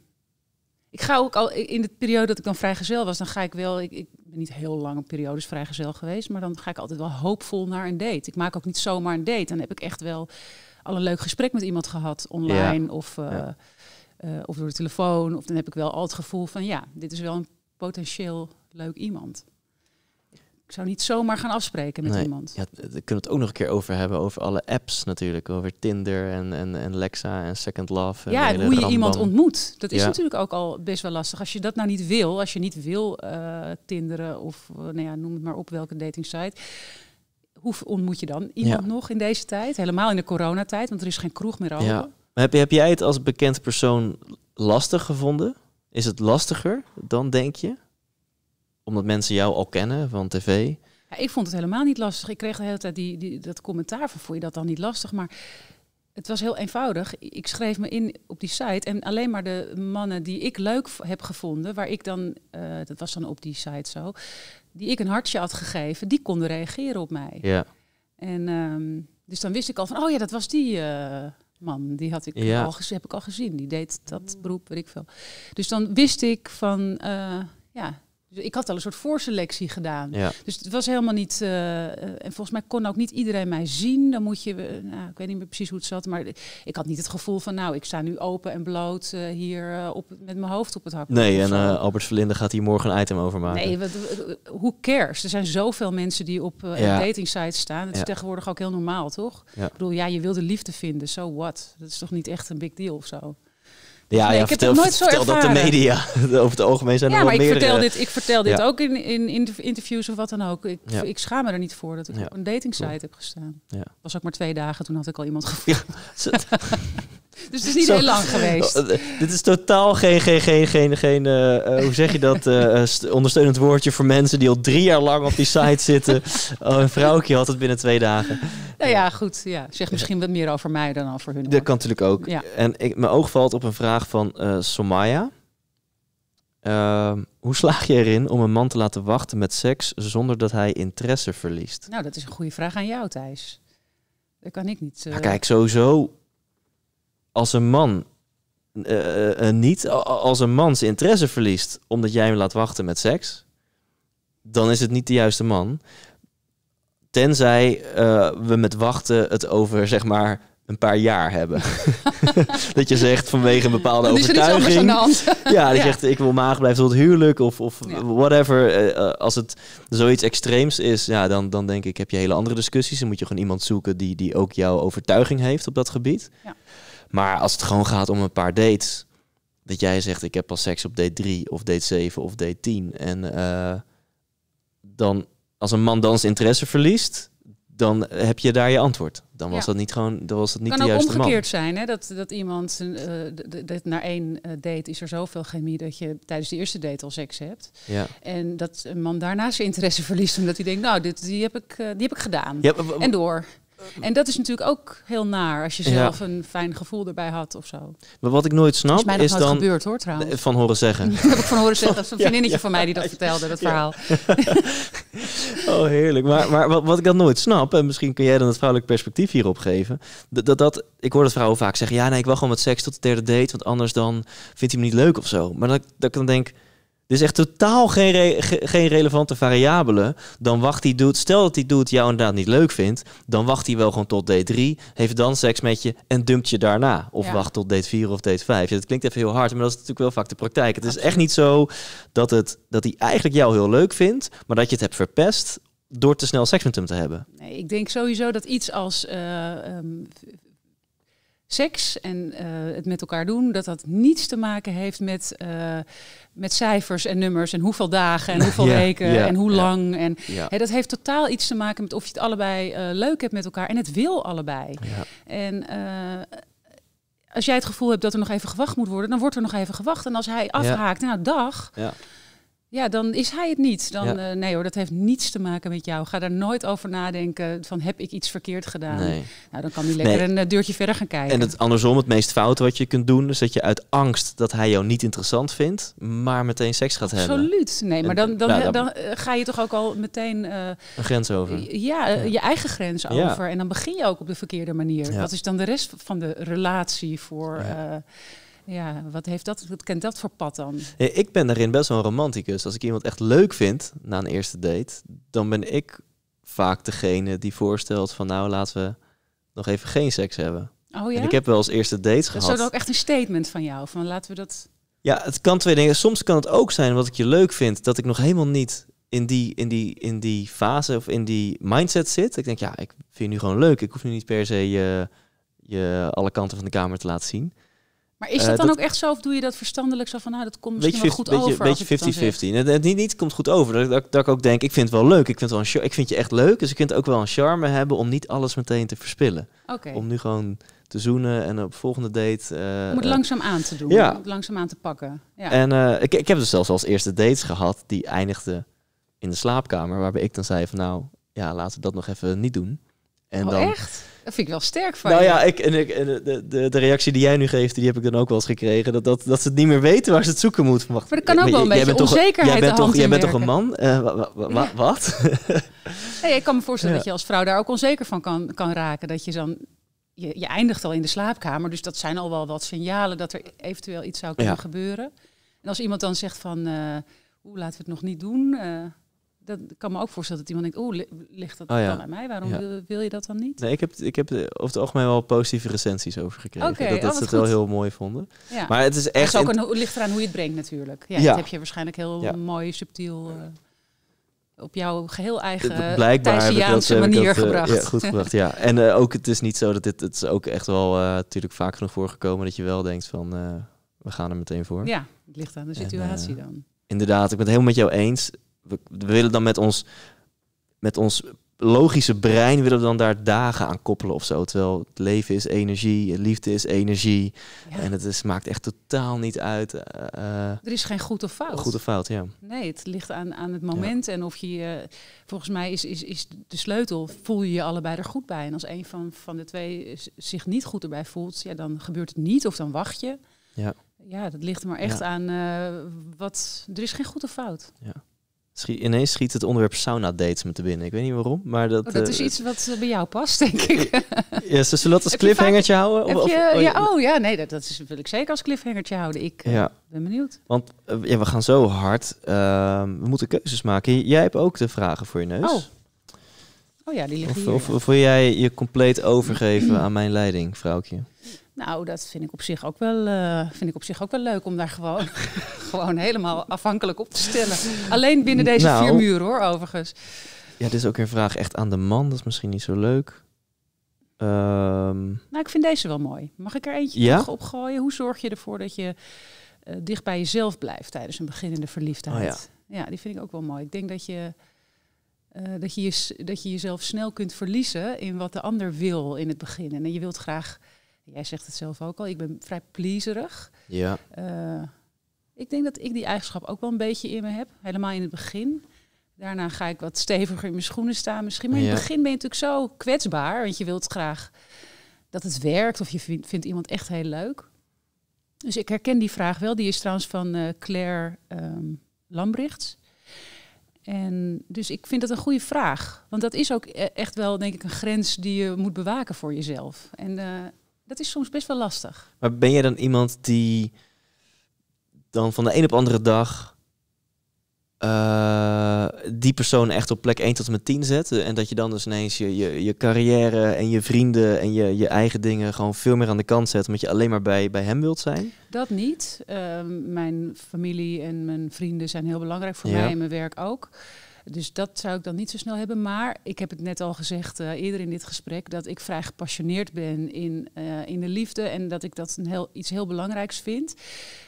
ik ga ook al in de periode dat ik dan vrijgezel was, dan ga ik wel. Ik, ik ben niet heel lange periodes vrijgezel geweest, maar dan ga ik altijd wel hoopvol naar een date. Ik maak ook niet zomaar een date. Dan heb ik echt wel al een leuk gesprek met iemand gehad online of, eh, eh, of door de telefoon. Of dan heb ik wel al het gevoel van ja, dit is wel een potentieel leuk iemand ik zou niet zomaar gaan afspreken met iemand. Ja, we kunnen het ook nog een keer over hebben, over alle apps natuurlijk. Over Tinder en, en, en Lexa en Second Love. En ja, hoe je iemand ontmoet. Dat is natuurlijk ook al best wel lastig. Als je dat nou niet wil, als je niet wil uh, Tinderen of eh, nou ja, noem het maar op welke datingsite. Hoe ontmoet je dan iemand nog in deze tijd? Helemaal in de coronatijd, want er is geen kroeg meer over. Heb, heb jij het als bekend persoon lastig gevonden? Is het lastiger dan denk je? omdat mensen jou al kennen van tv? Ja, ik vond het helemaal niet lastig. Ik kreeg de hele tijd die, die, dat commentaar van, vond je dat dan niet lastig? Maar het was heel eenvoudig. Ik schreef me in op die site en alleen maar de mannen die ik leuk heb gevonden, waar ik dan, eh, dat was dan op die site zo, die ik een hartje had gegeven, die konden reageren op mij. Ja. En ehm, dus dan wist ik al van, oh ja, dat was die eh, man, die had ik ja. al heb ik al gezien, die deed dat beroep, weet ik veel. Dus dan wist ik van, eh, ja, dus ik had al een soort voorselectie gedaan. Dus het was helemaal niet. Eh, eh, en volgens mij kon ook niet iedereen mij zien. Dan moet je. Eh, nou, ik weet niet meer precies hoe het zat. Maar ik had niet het gevoel van. Nou, ik sta nu open en bloot hier op, met mijn hoofd op het hak. Nee, en Albert Verlinde gaat hier morgen een item over maken. Nee, hoe cares? Er zijn zoveel mensen die op dating sites staan. Het is tegenwoordig ook heel normaal, toch? Ik bedoel, ja, je wil de liefde vinden. So what? Dat is toch niet echt een big deal of zo? Ja, nee, ik vertel, heb nooit zo vertel dat de media over het algemeen zijn. Ja, maar ik vertel, eh, dit, ik vertel dit ook in, in interviews of wat dan ook. Ik, ik schaam me er niet voor dat ik op een datingsite heb gestaan. Was ook maar twee dagen, toen had ik al iemand gevoeld. Dus het is niet heel lang geweest. Oh, eh, dit is totaal geen, geen, geen, geen, geen eh, eh, hoe zeg je dat, uh, ondersteunend woordje voor mensen die al drie jaar lang op die site zitten. Oh, een vrouwtje had het binnen twee dagen. Nou ja, goed. Ja. Zeg misschien wat meer over mij dan over hun. Dat kan natuurlijk ook. Ja. En ik, mijn oog valt op een vraag van Somaya. Ehm, hoe slaag je erin om een man te laten wachten met seks zonder dat hij interesse verliest? Nou, dat is een goede vraag aan jou, Thijs. Dat kan ik niet. Ah, kijk, sowieso als een man uh, niet, als een man zijn interesse verliest omdat jij hem laat wachten met seks, dan is het niet de juiste man. Tenzij we met wachten het over zeg maar een paar jaar hebben. dat je zegt vanwege een bepaalde overtuiging. ja, dat zegt ik wil maag blijven tot huwelijk of, of whatever. als het zoiets extreems is, ja, dan, dan denk ik heb je hele andere discussies. Dan moet je gewoon iemand zoeken die, die ook jouw overtuiging heeft op dat gebied. Ja. Maar als het gewoon gaat om een paar dates. Dat jij zegt, ik heb pas seks op date 3 of date 7 of date 10. En eh, dan, als een man dan zijn interesse verliest, dan heb je daar je antwoord. Dan was dat niet gewoon, dan was dat niet kan de juiste man. ook omgekeerd zijn, hè? Dat, dat iemand, uh, naar één eh, date is er zoveel chemie dat je tijdens de eerste date al seks hebt. Ja. En dat een man daarna zijn interesse verliest omdat hij denkt, nou, dit, die, heb ik, die heb ik gedaan. en door. En dat is natuurlijk ook heel naar als je zelf een fijn gevoel erbij had of zo. Maar wat ik nooit snap is, is dan gebeurd hoor trouwens. Van horen zeggen. dat heb ik van horen zeggen. Dat is een vriendinnetje van mij die dat vertelde, dat verhaal. oh heerlijk. Maar, maar wat, wat, ik dan nooit snap, en misschien kun jij dan het vrouwelijk perspectief hierop geven, dat, dat, ik hoor dat vrouwen vaak zeggen, ja nee ik wacht gewoon met seks tot de derde date, want anders dan vindt hij me niet leuk of zo. Maar dat, dat ik dan denk, dus echt totaal geen, geen relevante variabelen. Dan wacht hij doet. Stel dat hij doet jou inderdaad niet leuk vindt. Dan wacht hij wel gewoon tot date 3. Heeft dan seks met je en dumpt je daarna. Of wacht tot date 4 of date 5. Ja, dat klinkt even heel hard, maar dat is natuurlijk wel vaak de praktijk. Het is echt niet zo dat, het, dat hij eigenlijk jou heel leuk vindt. Maar dat je het hebt verpest door te snel seks met hem te hebben. Nee, ik denk sowieso dat iets als eh, ehm, seks en eh, het met elkaar doen, dat dat niets te maken heeft met, eh, met cijfers en nummers en hoeveel dagen en hoeveel weken en hoe lang. en, Hè, dat heeft totaal iets te maken met of je het allebei eh, leuk hebt met elkaar en het wil allebei. En als jij het gevoel hebt dat er nog even gewacht moet worden, dan wordt er nog even gewacht. En als hij afhaakt, nou dag. Ja, dan is hij het niet. Dan, eh, nee hoor, dat heeft niets te maken met jou. Ga daar nooit over nadenken van heb ik iets verkeerd gedaan. Nou, dan kan hij lekker een eh, deurtje verder gaan kijken. En het andersom, het meest fout wat je kunt doen... is dat je uit angst dat hij jou niet interessant vindt... maar meteen seks gaat hebben. Absoluut. Nee, maar dan, dan, nou, dan, eh, ga je toch ook al meteen... Uh, een grens over. Ja, je eigen grens over. En dan begin je ook op de verkeerde manier. Wat is dan de rest van de relatie voor... Ja, wat, heeft dat, wat kent dat voor pad dan? ik ben daarin best wel een romanticus. Als ik iemand echt leuk vind na een eerste date, dan ben ik vaak degene die voorstelt van nou laten we nog even geen seks hebben. Oh ja? En ik heb wel als eerste dates gehad. Dat is ook echt een statement van jou, van laten we dat... Ja, het kan twee dingen. Soms kan het ook zijn wat ik je leuk vind, dat ik nog helemaal niet in die, in die, in die fase of in die mindset zit. Ik denk, ja, ik vind je nu gewoon leuk. Ik hoef nu niet per se je, je alle kanten van de kamer te laten zien. Maar is eh, dat dan ook echt zo, of doe je dat verstandelijk zo van, nou, dat komt misschien wel goed beetje, over? Beetje 50-50. niet, niet komt goed over. Dat, dat, dat, ik ook denk, ik vind het wel leuk. Ik vind, wel een ik vind je echt leuk, dus ik vind het ook wel een charme hebben om niet alles meteen te verspillen. Okay. Om nu gewoon te zoenen en op volgende date... Uh, eh, moet eh, langzaam aan te doen, ja. langzaam aan te pakken. Ja. En ik, ik heb dus zelfs als eerste dates gehad, die eindigden in de slaapkamer, waarbij ik dan zei van, nou, ja, laten we dat nog even niet doen. En oh, dan, echt? Dat vind ik wel sterk van nou ja, ik, en, ik, en de, de, de, reactie die jij nu geeft, die heb ik dan ook wel eens gekregen. Dat, dat, dat ze het niet meer weten waar ze het zoeken moeten. Maar, maar dat kan ook wel een beetje toch, onzekerheid Jij bent toch, jij bent toch een man? Eh, wat? ik kan me voorstellen dat je als vrouw daar ook onzeker van kan, kan raken. Dat je dan... Je, eindigt al in de slaapkamer, dus dat zijn al wel wat signalen dat er eventueel iets zou kunnen gebeuren. En als iemand dan zegt van, hoe eh, laten we het nog niet doen? Eh, dat kan me ook voorstellen dat iemand denkt, oeh, ligt dat oh, dan aan mij? Waarom wil, je dat dan niet? Nee, ik heb, ik heb over het algemeen wel positieve recensies over gekregen. dat, dat oh, ze het wel heel mooi vonden. Maar het is echt... Het is ook een, ligt eraan hoe je het brengt natuurlijk. Ja, Dat heb je waarschijnlijk heel mooi, subtiel... Eh, op jouw geheel eigen Blijkbaar dat, manier eh, gebracht. Ja, goed gebracht, ja. En eh, ook, het is niet zo dat dit... Het is ook echt wel natuurlijk vaak genoeg voorgekomen... dat je wel denkt van, we gaan er meteen voor. Ja, het ligt aan de situatie dan. Inderdaad, ik ben het helemaal met jou eens we, willen dan met ons, met ons logische brein willen we dan daar dagen aan koppelen of zo. Terwijl het leven is energie, liefde is energie. En het is, maakt echt totaal niet uit. Eh, eh, er is geen goed of fout. Goed of fout, ja. Nee, het ligt aan, aan het moment. En of je, volgens mij is, is, is de sleutel, voel je je allebei er goed bij. En als een van, van de twee zich niet goed erbij voelt, ja, dan gebeurt het niet of dan wacht je. Ja. Ja, dat ligt er maar echt aan eh, wat. Er is geen goed of fout. Ja ineens schiet het onderwerp sauna dates met te binnen. Ik weet niet waarom, maar dat... Oh, is eh, iets wat eh, bij jou past, denk ik. ja, ze zullen dat als cliffhangertje houden? Of, je, oh, ja, oh ja, nee, dat, dat is, wil ik zeker als cliffhangertje houden. Ik eh, ben benieuwd. Want ja, we gaan zo hard. Ehm, we moeten keuzes maken. Jij hebt ook de vragen voor je neus. Oh, oh ja, die liggen hier. Of, wil jij je compleet overgeven aan mijn leiding, vrouwtje? Nou, dat vind ik op zich ook wel, eh, vind ik op zich ook wel leuk om daar gewoon, gewoon helemaal afhankelijk op te stellen. Alleen binnen deze nou. vier muren hoor, overigens. Ja, dit is ook een vraag echt aan de man. Dat is misschien niet zo leuk. Um... Nou, ik vind deze wel mooi. Mag ik er eentje op opgooien? Hoe zorg je ervoor dat je eh, dicht bij jezelf blijft tijdens een beginnende verliefdheid? Oh ja. ja. die vind ik ook wel mooi. Ik denk dat je, eh, je, dat je jezelf snel kunt verliezen in wat de ander wil in het begin. En je wilt graag Jij zegt het zelf ook al, ik ben vrij pleaserig. Ja. Eh, ik denk dat ik die eigenschap ook wel een beetje in me heb, helemaal in het begin. Daarna ga ik wat steviger in mijn schoenen staan misschien. Maar in het begin ben je natuurlijk zo kwetsbaar, want je wilt graag dat het werkt of je vindt, iemand echt heel leuk. Dus ik herken die vraag wel. Die is trouwens van eh, Claire um, ehm, Lambrichts. En dus ik vind dat een goede vraag. Want dat is ook e-, echt wel, denk ik, een grens die je moet bewaken voor jezelf. En eh, dat is soms best wel lastig. Maar ben jij dan iemand die dan van de een op andere dag eh, die persoon echt op plek 1 tot en met 10 zet. En dat je dan dus ineens je, je, je carrière en je vrienden en je, je eigen dingen gewoon veel meer aan de kant zet. Omdat je alleen maar bij, bij hem wilt zijn? Dat niet. Ehm, mijn familie en mijn vrienden zijn heel belangrijk voor mij en mijn werk ook. Dus dat zou ik dan niet zo snel hebben. Maar ik heb het net al gezegd eh, eerder in dit gesprek, dat ik vrij gepassioneerd ben in, eh, in de liefde en dat ik dat een heel, iets heel belangrijks vind.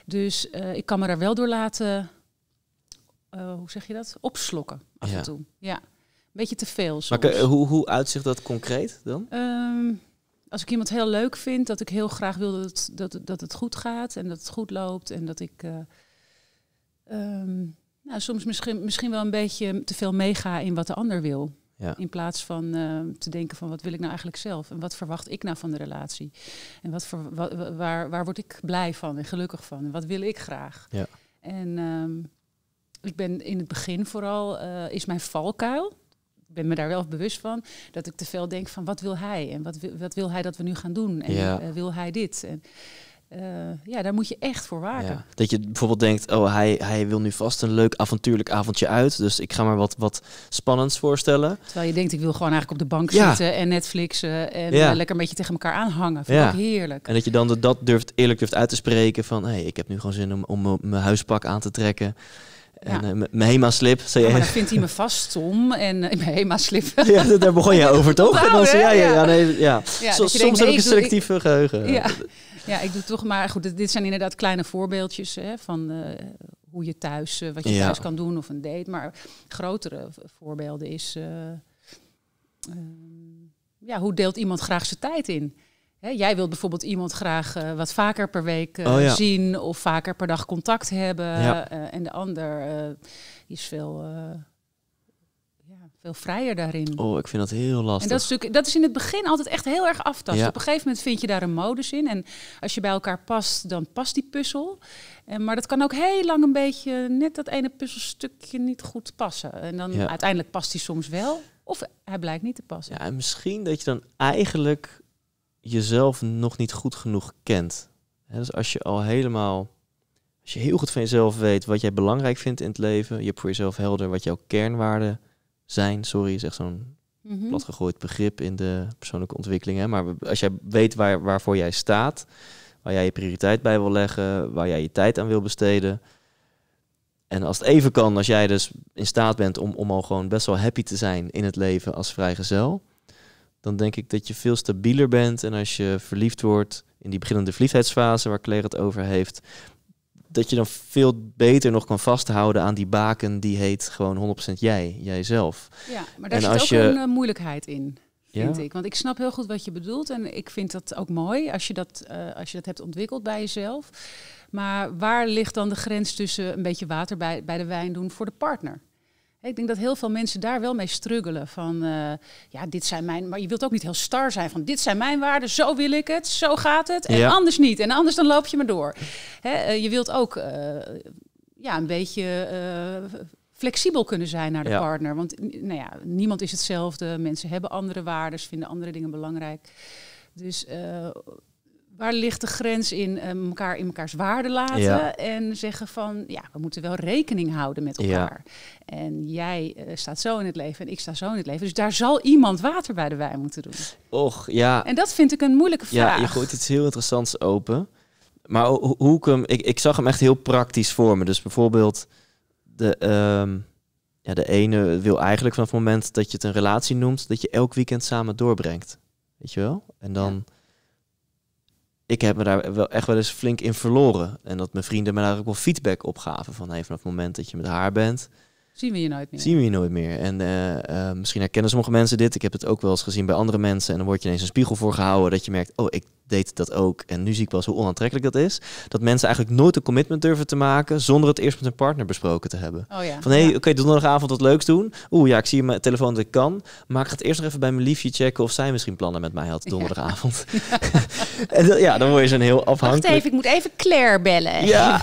Dus eh, ik kan me daar wel door laten, hoe zeg je dat? Opslokken af ja. en toe. Ja, een beetje te veel. Soms. Maar hoe, hoe uitzicht dat concreet dan? Ehm, als ik iemand heel leuk vind, dat ik heel graag wil dat het, dat, dat het goed gaat en dat het goed loopt en dat ik. Ehm, nou, soms misschien, misschien wel een beetje te veel meega in wat de ander wil. Ja. In plaats van ehm, te denken van wat wil ik nou eigenlijk zelf en wat verwacht ik nou van de relatie? En wat voor, waar, waar word ik blij van en gelukkig van en wat wil ik graag? Ja. En ehm, ik ben in het begin vooral, eh, is mijn valkuil, ik ben me daar wel bewust van, dat ik te veel denk van wat wil hij en wat, wat wil hij dat we nu gaan doen en eh, wil hij dit? En, eh, ja, daar moet je echt voor waken. dat je bijvoorbeeld denkt, oh, hij, hij wil nu vast een leuk avontuurlijk avondje uit. Dus ik ga maar wat, wat spannends voorstellen. Terwijl je denkt, ik wil gewoon eigenlijk op de bank zitten en Netflixen. En eh, lekker een beetje tegen elkaar aanhangen. Vind ik heerlijk. En dat je dan dat durft, eerlijk durft uit te spreken van... hé, hey, ik heb nu gewoon zin om, om mijn huispak aan te trekken. En eh, mijn HEMA-slip. Ja, vindt hij me vast stom en mijn HEMA-slip. Ja, daar begon je over, toch? Nou, ja, ja, nee, ja. soms, heb ik een selectieve geheugen. Ja. Ja, ik doe toch maar goed. Dit zijn inderdaad kleine voorbeeldjes hè, van eh, hoe je thuis, eh, wat je thuis kan doen of een date. Maar grotere voorbeelden is, eh, ehm, ja, hoe deelt iemand graag zijn tijd in? Hè, jij wilt bijvoorbeeld iemand graag wat vaker per week oh, zien of vaker per dag contact hebben. en de ander is veel veel vrijer daarin. Oh, ik vind dat heel lastig. En dat is, dat is in het begin altijd echt heel erg aftast. Op een gegeven moment vind je daar een modus in. En als je bij elkaar past, dan past die puzzel. En, maar dat kan ook heel lang een beetje net dat ene puzzelstukje niet goed passen. En dan uiteindelijk past die soms wel. Of hij blijkt niet te passen. Ja, en misschien dat je dan eigenlijk jezelf nog niet goed genoeg kent. dus als je al helemaal, als je heel goed van jezelf weet wat jij belangrijk vindt in het leven, je hebt voor jezelf helder wat jouw kernwaarden zijn zijn, sorry, is echt zo'n mm platgegooid begrip in de persoonlijke ontwikkeling. Hè? Maar als jij weet waar, waarvoor jij staat, waar jij je prioriteit bij wil leggen, waar jij je tijd aan wil besteden. En als het even kan, als jij dus in staat bent om, om al gewoon best wel happy te zijn in het leven als vrijgezel, dan denk ik dat je veel stabieler bent. En als je verliefd wordt in die beginnende verliefdheidsfase waar Claire het over heeft, dat je dan veel beter nog kan vasthouden aan die baken die heet gewoon 100% jij, jijzelf. Ja, maar daar zit ook een eh, moeilijkheid in. Vind ik. Want ik snap heel goed wat je bedoelt. En ik vind dat ook mooi als je dat, eh, als je dat hebt ontwikkeld bij jezelf. Maar waar ligt dan de grens tussen een beetje water bij, bij de wijn doen voor de partner? Ik denk dat heel veel mensen daar wel mee struggelen. Van eh, ja, dit zijn mijn. Maar je wilt ook niet heel star zijn van dit zijn mijn waarden, zo wil ik het, zo gaat het. En anders niet. En anders dan loop je maar door. Hè, eh, je wilt ook eh, ja, een beetje flexibel kunnen zijn naar de partner. Want nou ja, niemand is hetzelfde. Mensen hebben andere waarden, vinden andere dingen belangrijk. Dus Waar ligt de grens in eh, elkaar in mekaars waarde laten en zeggen van ja, we moeten wel rekening houden met elkaar. En jij eh, staat zo in het leven en ik sta zo in het leven. Dus daar zal iemand water bij de wijn moeten doen. Och, ja. En dat vind ik een moeilijke vraag. Ja, je gooit iets heel interessants open. Maar hoe ik hem, ik, ik zag hem echt heel praktisch voor me. Dus bijvoorbeeld de, ehm, ja, de ene wil eigenlijk vanaf het moment dat je het een relatie noemt, dat je elk weekend samen doorbrengt. Weet je wel? En dan ik heb me daar wel echt wel eens flink in verloren. En dat mijn vrienden me daar ook wel feedback op gaven. Van hey, vanaf het moment dat je met haar bent, Zien we je nooit meer. Zien we je nooit meer. En eh, eh, misschien herkennen sommige mensen dit. Ik heb het ook wel eens gezien bij andere mensen. En dan word je ineens een spiegel voor gehouden. Dat je merkt, oh, ik deed dat ook. En nu zie ik wel hoe onaantrekkelijk dat is. Dat mensen eigenlijk nooit een commitment durven te maken. zonder het eerst met hun partner besproken te hebben. Oh ja. Van hé, hey, oké, donderdagavond wat leuks doen. Oeh ja, ik zie mijn telefoon dat ik kan. Maar ik ga het eerst nog even bij mijn liefje checken. of zij misschien plannen met mij had donderdagavond. Ja, en ja dan word je zo'n heel afhankelijk. Wacht even, ik moet even Claire bellen. Ja.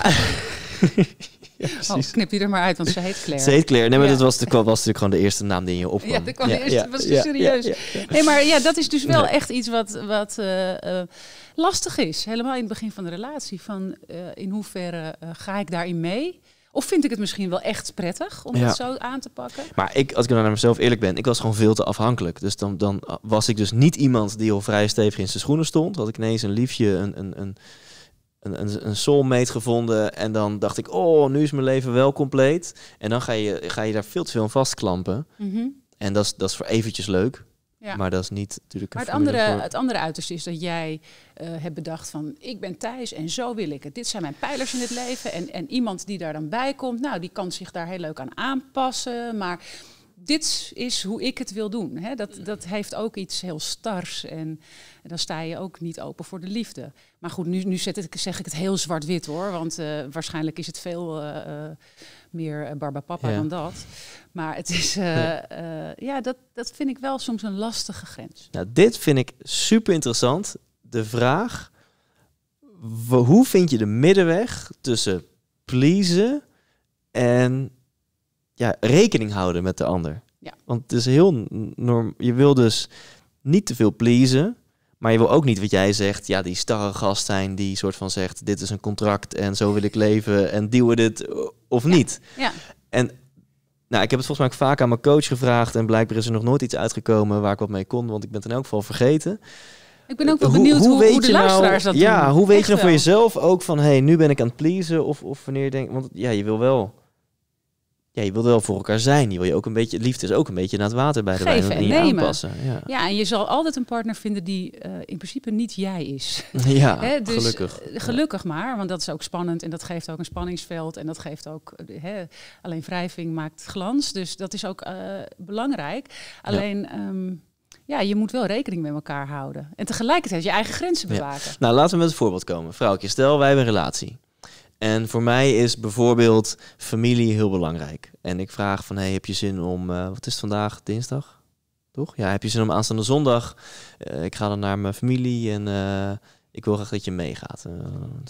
Oh, knip die er maar uit, want ze heet Claire. Ze heet Claire. Nee, maar dat was, was natuurlijk gewoon de eerste naam die in je opkwam. Ja, dat kwam de eerste, was serieus. Nee, maar ja, dat is dus wel echt iets wat, wat eh, eh, lastig is. Helemaal in het begin van de relatie. Van eh, in hoeverre ga ik daarin mee? Of vind ik het misschien wel echt prettig om het zo aan te pakken? Maar ik, als ik nou naar mezelf eerlijk ben, ik was gewoon veel te afhankelijk. Dus dan, dan was ik dus niet iemand die al vrij stevig in zijn schoenen stond. Had ik ineens een liefje, een, een, een een, een, soulmate gevonden. En dan dacht ik, oh, nu is mijn leven wel compleet. En dan ga je, ga je daar veel te veel aan vastklampen. Mhm. En dat is, dat is voor eventjes leuk. Maar dat is niet natuurlijk. het andere, het andere uiterste is dat jij uh, hebt bedacht van ik ben Thijs en zo wil ik het. Dit zijn mijn pijlers in het leven. En, en iemand die daar dan bij komt, nou die kan zich daar heel leuk aan aanpassen. Maar dit is hoe ik het wil doen. Hè? Dat, dat heeft ook iets heel stars. En, dan sta je ook niet open voor de liefde. Maar goed, nu, nu zet ik, zeg ik het heel zwart-wit hoor. Want eh, waarschijnlijk is het veel eh, eh, meer Barbapapa dan dat. Maar het is, ja, ja dat, dat vind ik wel soms een lastige grens. Nou, dit vind ik super interessant. De vraag, hoe vind je de middenweg tussen pleasen en ja, rekening houden met de ander. Ja. Want het is heel norm. Je wil dus niet te veel pleasen. Maar je wil ook niet wat jij zegt, ja, die starre gast zijn die soort van zegt: dit is een contract en zo wil ik leven en deal we dit eh, of niet. Ja. En nou, ik heb het volgens mij ook vaak aan mijn coach gevraagd en blijkbaar is er nog nooit iets uitgekomen waar ik wat mee kon, want ik ben het in elk geval vergeten. Ik ben ook wel eh, benieuwd hoe, weet de nou- luisteraars nou, dat ja, hoe weet je nou voor jezelf ook van, hé, hey, nu ben ik aan het pleasen of, of wanneer je denkt, want ja, je wil wel ja, je wilt wel voor elkaar zijn. Je wil je ook een beetje, liefde is ook een beetje naar het water bij de Geven En aanpassen. Ja. ja. en je zal altijd een partner vinden die eh, in principe niet jij is. Ja, hè, dus, gelukkig. Eh, gelukkig maar, want dat is ook spannend en dat geeft ook een spanningsveld. En dat geeft ook, eh, hè, alleen wrijving maakt glans. Dus dat is ook belangrijk. Alleen... Ja. Ehm, ja, je moet wel rekening met elkaar houden. En tegelijkertijd je eigen grenzen bewaken. Nou, laten we met het voorbeeld komen. Vrouwtje, stel wij hebben een relatie. En voor mij is bijvoorbeeld familie heel belangrijk. En ik vraag van, hey, heb je zin om, eh, wat is het vandaag, dinsdag? Toch? Ja, heb je zin om aanstaande zondag? Eh, ik ga dan naar mijn familie en eh, ik wil graag dat je meegaat. een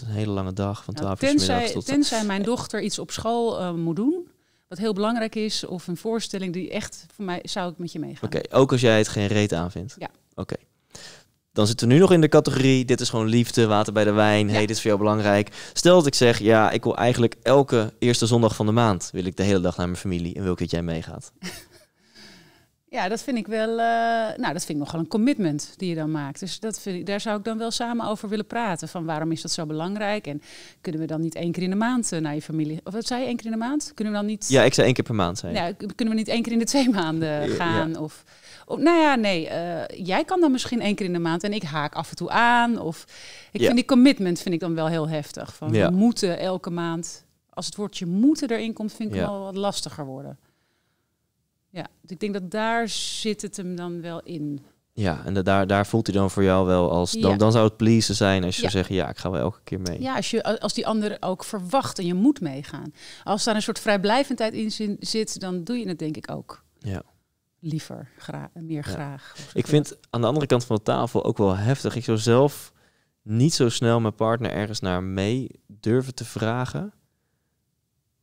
hele lange dag, van 12 nou, tenzij, tot... mijn dochter iets op school moet doen, wat heel belangrijk is, of een voorstelling die echt voor mij, zou ik met je meegaan. Oké, ook als jij het geen reet aanvindt? Ja. Oké dan zitten we nu nog in de categorie. Dit is gewoon liefde, water bij de wijn. Ja. Hey, dit is voor jou belangrijk. Stel dat ik zeg, ja, ik wil eigenlijk elke eerste zondag van de maand wil ik de hele dag naar mijn familie en wil ik jij meegaat. Ja, dat vind ik wel. Eh, nou, dat vind ik nogal een commitment die je dan maakt. Dus dat vind ik, daar zou ik dan wel samen over willen praten. Van waarom is dat zo belangrijk? En kunnen we dan niet één keer in de maand eh, naar je familie? Of wat zei je één keer in de maand? Kunnen we dan niet. Ja, ik zei één keer per maand. zijn. Ja, kunnen we niet één keer in de twee maanden gaan? Of nou ja, nee, eh, jij kan dan misschien één keer in de maand en ik haak af en toe aan. Of ik vind die commitment vind ik dan wel heel heftig. Van we moeten elke maand, als het woordje moeten erin komt, vind ik ja. wel wat lastiger worden. Ja, dus ik denk dat daar zit het hem dan wel in. Ja, en daar, daar voelt hij dan voor jou wel als... Dan, dan zou het pleasen zijn als je zegt: ja, ik ga wel elke keer mee. Ja, als, je, als die ander ook verwacht en je moet meegaan. Als daar een soort vrijblijvendheid in zit... dan doe je het denk ik ook. Ja liever, meer graag. Ik vind aan de andere kant van de tafel ook wel heftig. Ik zou zelf niet zo snel mijn partner ergens naar mee durven te vragen.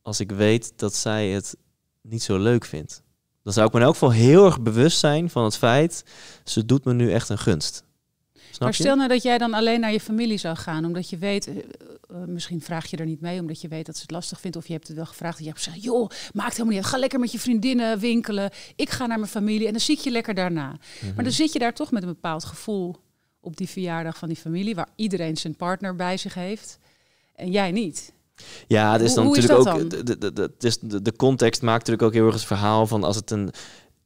Als ik weet dat zij het niet zo leuk vindt. Dan zou ik me in elk geval heel erg bewust zijn van het feit. Ze doet me nu echt een gunst maar stel nou dat jij dan alleen naar je familie zou gaan, omdat je weet, eh, eh, misschien vraag je er niet mee, omdat je weet dat ze het lastig vindt. Of je hebt het wel gevraagd en je hebt gezegd, joh, maakt helemaal niet uit. Ga lekker met je vriendinnen winkelen. Ik ga naar mijn familie en dan zie ik je lekker daarna. Mhm. Maar dan zit je daar toch met een bepaald gevoel op die verjaardag van die familie, waar iedereen zijn partner bij zich heeft en jij niet. Ja, het is dan natuurlijk is ook. Dan? De, de, context maakt natuurlijk ook heel erg het verhaal van als het een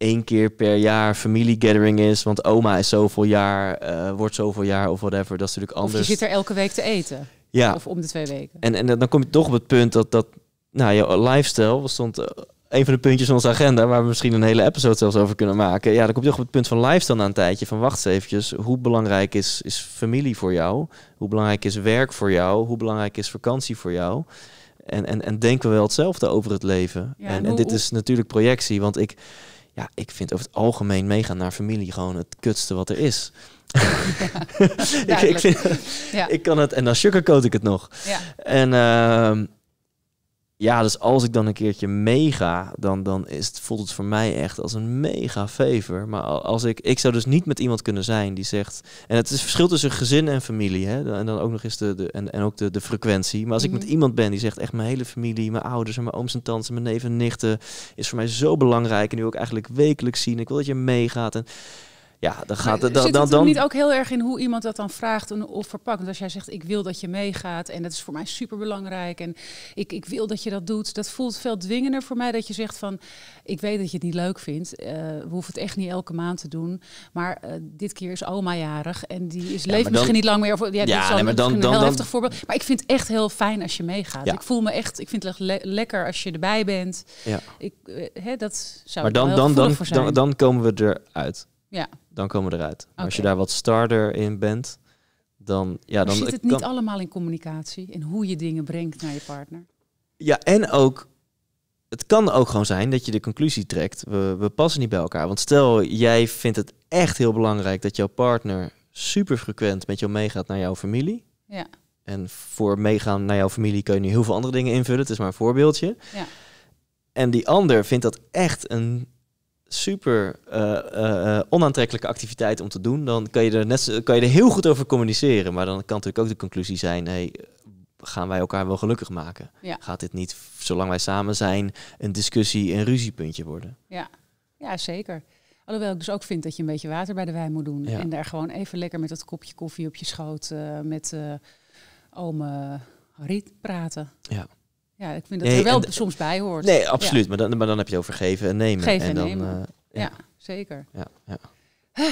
één keer per jaar gathering is. Want oma is zoveel jaar, uh, wordt zoveel jaar of whatever. Dat is natuurlijk anders. Of je zit er elke week te eten. Ja. Of om de twee weken. En, en dan kom je toch op het punt dat, dat nou, je lifestyle stond... Eh, een van de puntjes van onze agenda, waar we misschien een hele episode zelfs over kunnen maken. Ja, dan kom je toch op het punt van lifestyle na een tijdje. Van wacht eens eventjes, hoe belangrijk is, is familie voor jou? Hoe belangrijk is werk voor jou? Hoe belangrijk is vakantie voor jou? En, en, en denken we wel hetzelfde over het leven? Ja, en, en, dit is natuurlijk projectie, want ik ja, ik vind over het algemeen meegaan naar familie gewoon het kutste wat er is. Ja, ik, ik, vind, ja. ik, kan het en dan sugarcoat ik het nog. Ja. En uh, ja, dus als ik dan een keertje meega, dan, dan is het, voelt het voor mij echt als een mega fever Maar als ik, ik zou dus niet met iemand kunnen zijn die zegt. En het is verschil tussen gezin en familie. Hè? En dan ook nog eens de, de en, en ook de, de frequentie. Maar als ik met mhm. iemand ben die zegt echt mijn hele familie, mijn ouders en mijn ooms en tantes, mijn neven en nichten, is voor mij zo belangrijk. En nu ook eigenlijk wekelijks zien. Ik wil dat je meegaat. En ja, dan gaat het dan. Zit het dan, niet ook heel erg in hoe iemand dat dan vraagt of verpakt? Want als jij zegt: Ik wil dat je meegaat en dat is voor mij super belangrijk en ik, ik wil dat je dat doet, dat voelt veel dwingender voor mij dat je zegt: van Ik weet dat je het niet leuk vindt, uh, we hoeven het echt niet elke maand te doen, maar eh, dit keer is oma jarig en die is, ja, leeft misschien niet lang meer. Of, ja, ja dit is maar dan, een heel dan, heftig voorbeeld. Maar ik vind het echt heel fijn als je meegaat. Ik voel me echt, ik vind het le lekker als je erbij bent. Ja. Ik, uh, dat zou maar dan, dan, dan, dan, dan komen we eruit. Ja dan komen we eruit. Als je daar wat starter in bent, dan... Ja, dan zit het niet allemaal in communicatie? In hoe je dingen brengt naar je partner? Ja, en ook... Het kan ook gewoon zijn dat je de conclusie trekt, we, we passen niet bij elkaar. Want stel, jij vindt het echt heel belangrijk dat jouw partner super frequent met jou meegaat naar jouw familie. Ja. En voor meegaan naar jouw familie kun je nu heel veel andere dingen invullen. Het is maar een voorbeeldje. Ja. En die ander vindt dat echt een super eh, eh, eh, onaantrekkelijke activiteit om te doen. Dan kan je, er net, kan je er heel goed over communiceren. Maar dan kan natuurlijk ook de conclusie zijn: hey, gaan wij elkaar wel gelukkig maken? Ja. Gaat dit niet, zolang wij samen zijn, een discussie- en ruziepuntje worden? Ja, ja zeker. Alhoewel ik dus ook vind dat je een beetje water bij de wijn moet doen. En daar gewoon even lekker met dat kopje koffie op je schoot met uh, ome Riet praten. Ja. Ja, ik vind dat nee, er wel soms bij hoort. Nee, absoluut. Maar, dan, maar dan heb je over geven en nemen. en, dan, eh, ja. zeker. Ja, ja.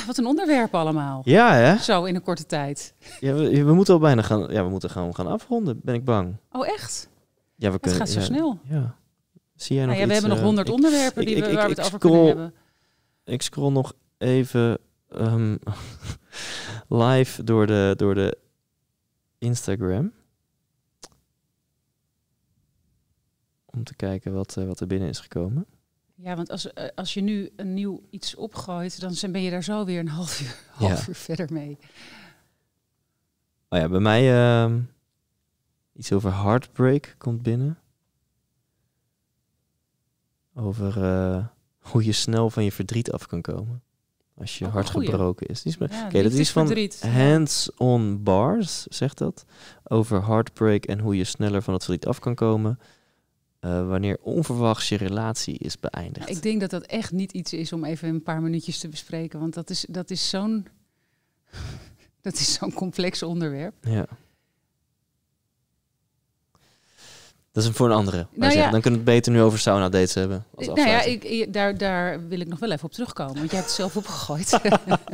wat een onderwerp allemaal. Ja, hè? Zo in een korte tijd. Ja, we, we moeten al bijna gaan. Ja, we moeten gewoon gaan afronden, ben ik bang. Oh, echt? Ja, we kunnen. Het gaat zo snel. Ja. Zie jij nou nog we hebben nog eh, honderd onderwerpen die we, waar we het over kunnen hebben. Ik scroll nog even ehm, live door de, door de Instagram. om te kijken wat, eh, wat er binnen is gekomen. Ja, want als, eh, als je nu een nieuw iets opgooit, dan ben je daar zo weer een half uur, half uur verder mee. Oh ja, bij mij ehm, iets over heartbreak komt binnen. Over eh, hoe je snel van je verdriet af kan komen. Als je oh, hart gebroken is. Die dat is van Hands on Bars, zegt dat. Over heartbreak en hoe je sneller van het verdriet af kan komen. Eh, wanneer onverwachts je relatie is beëindigd. Ik denk dat dat echt niet iets is om even een paar minuutjes te bespreken, want dat is, dat is zo'n dat is zo'n complex onderwerp. Ja. Dat is voor een andere. Nou dan kunnen we het beter nu over sauna dates hebben. nou ja, ik, daar, daar wil ik nog wel even op terugkomen, want jij hebt het zelf opgegooid.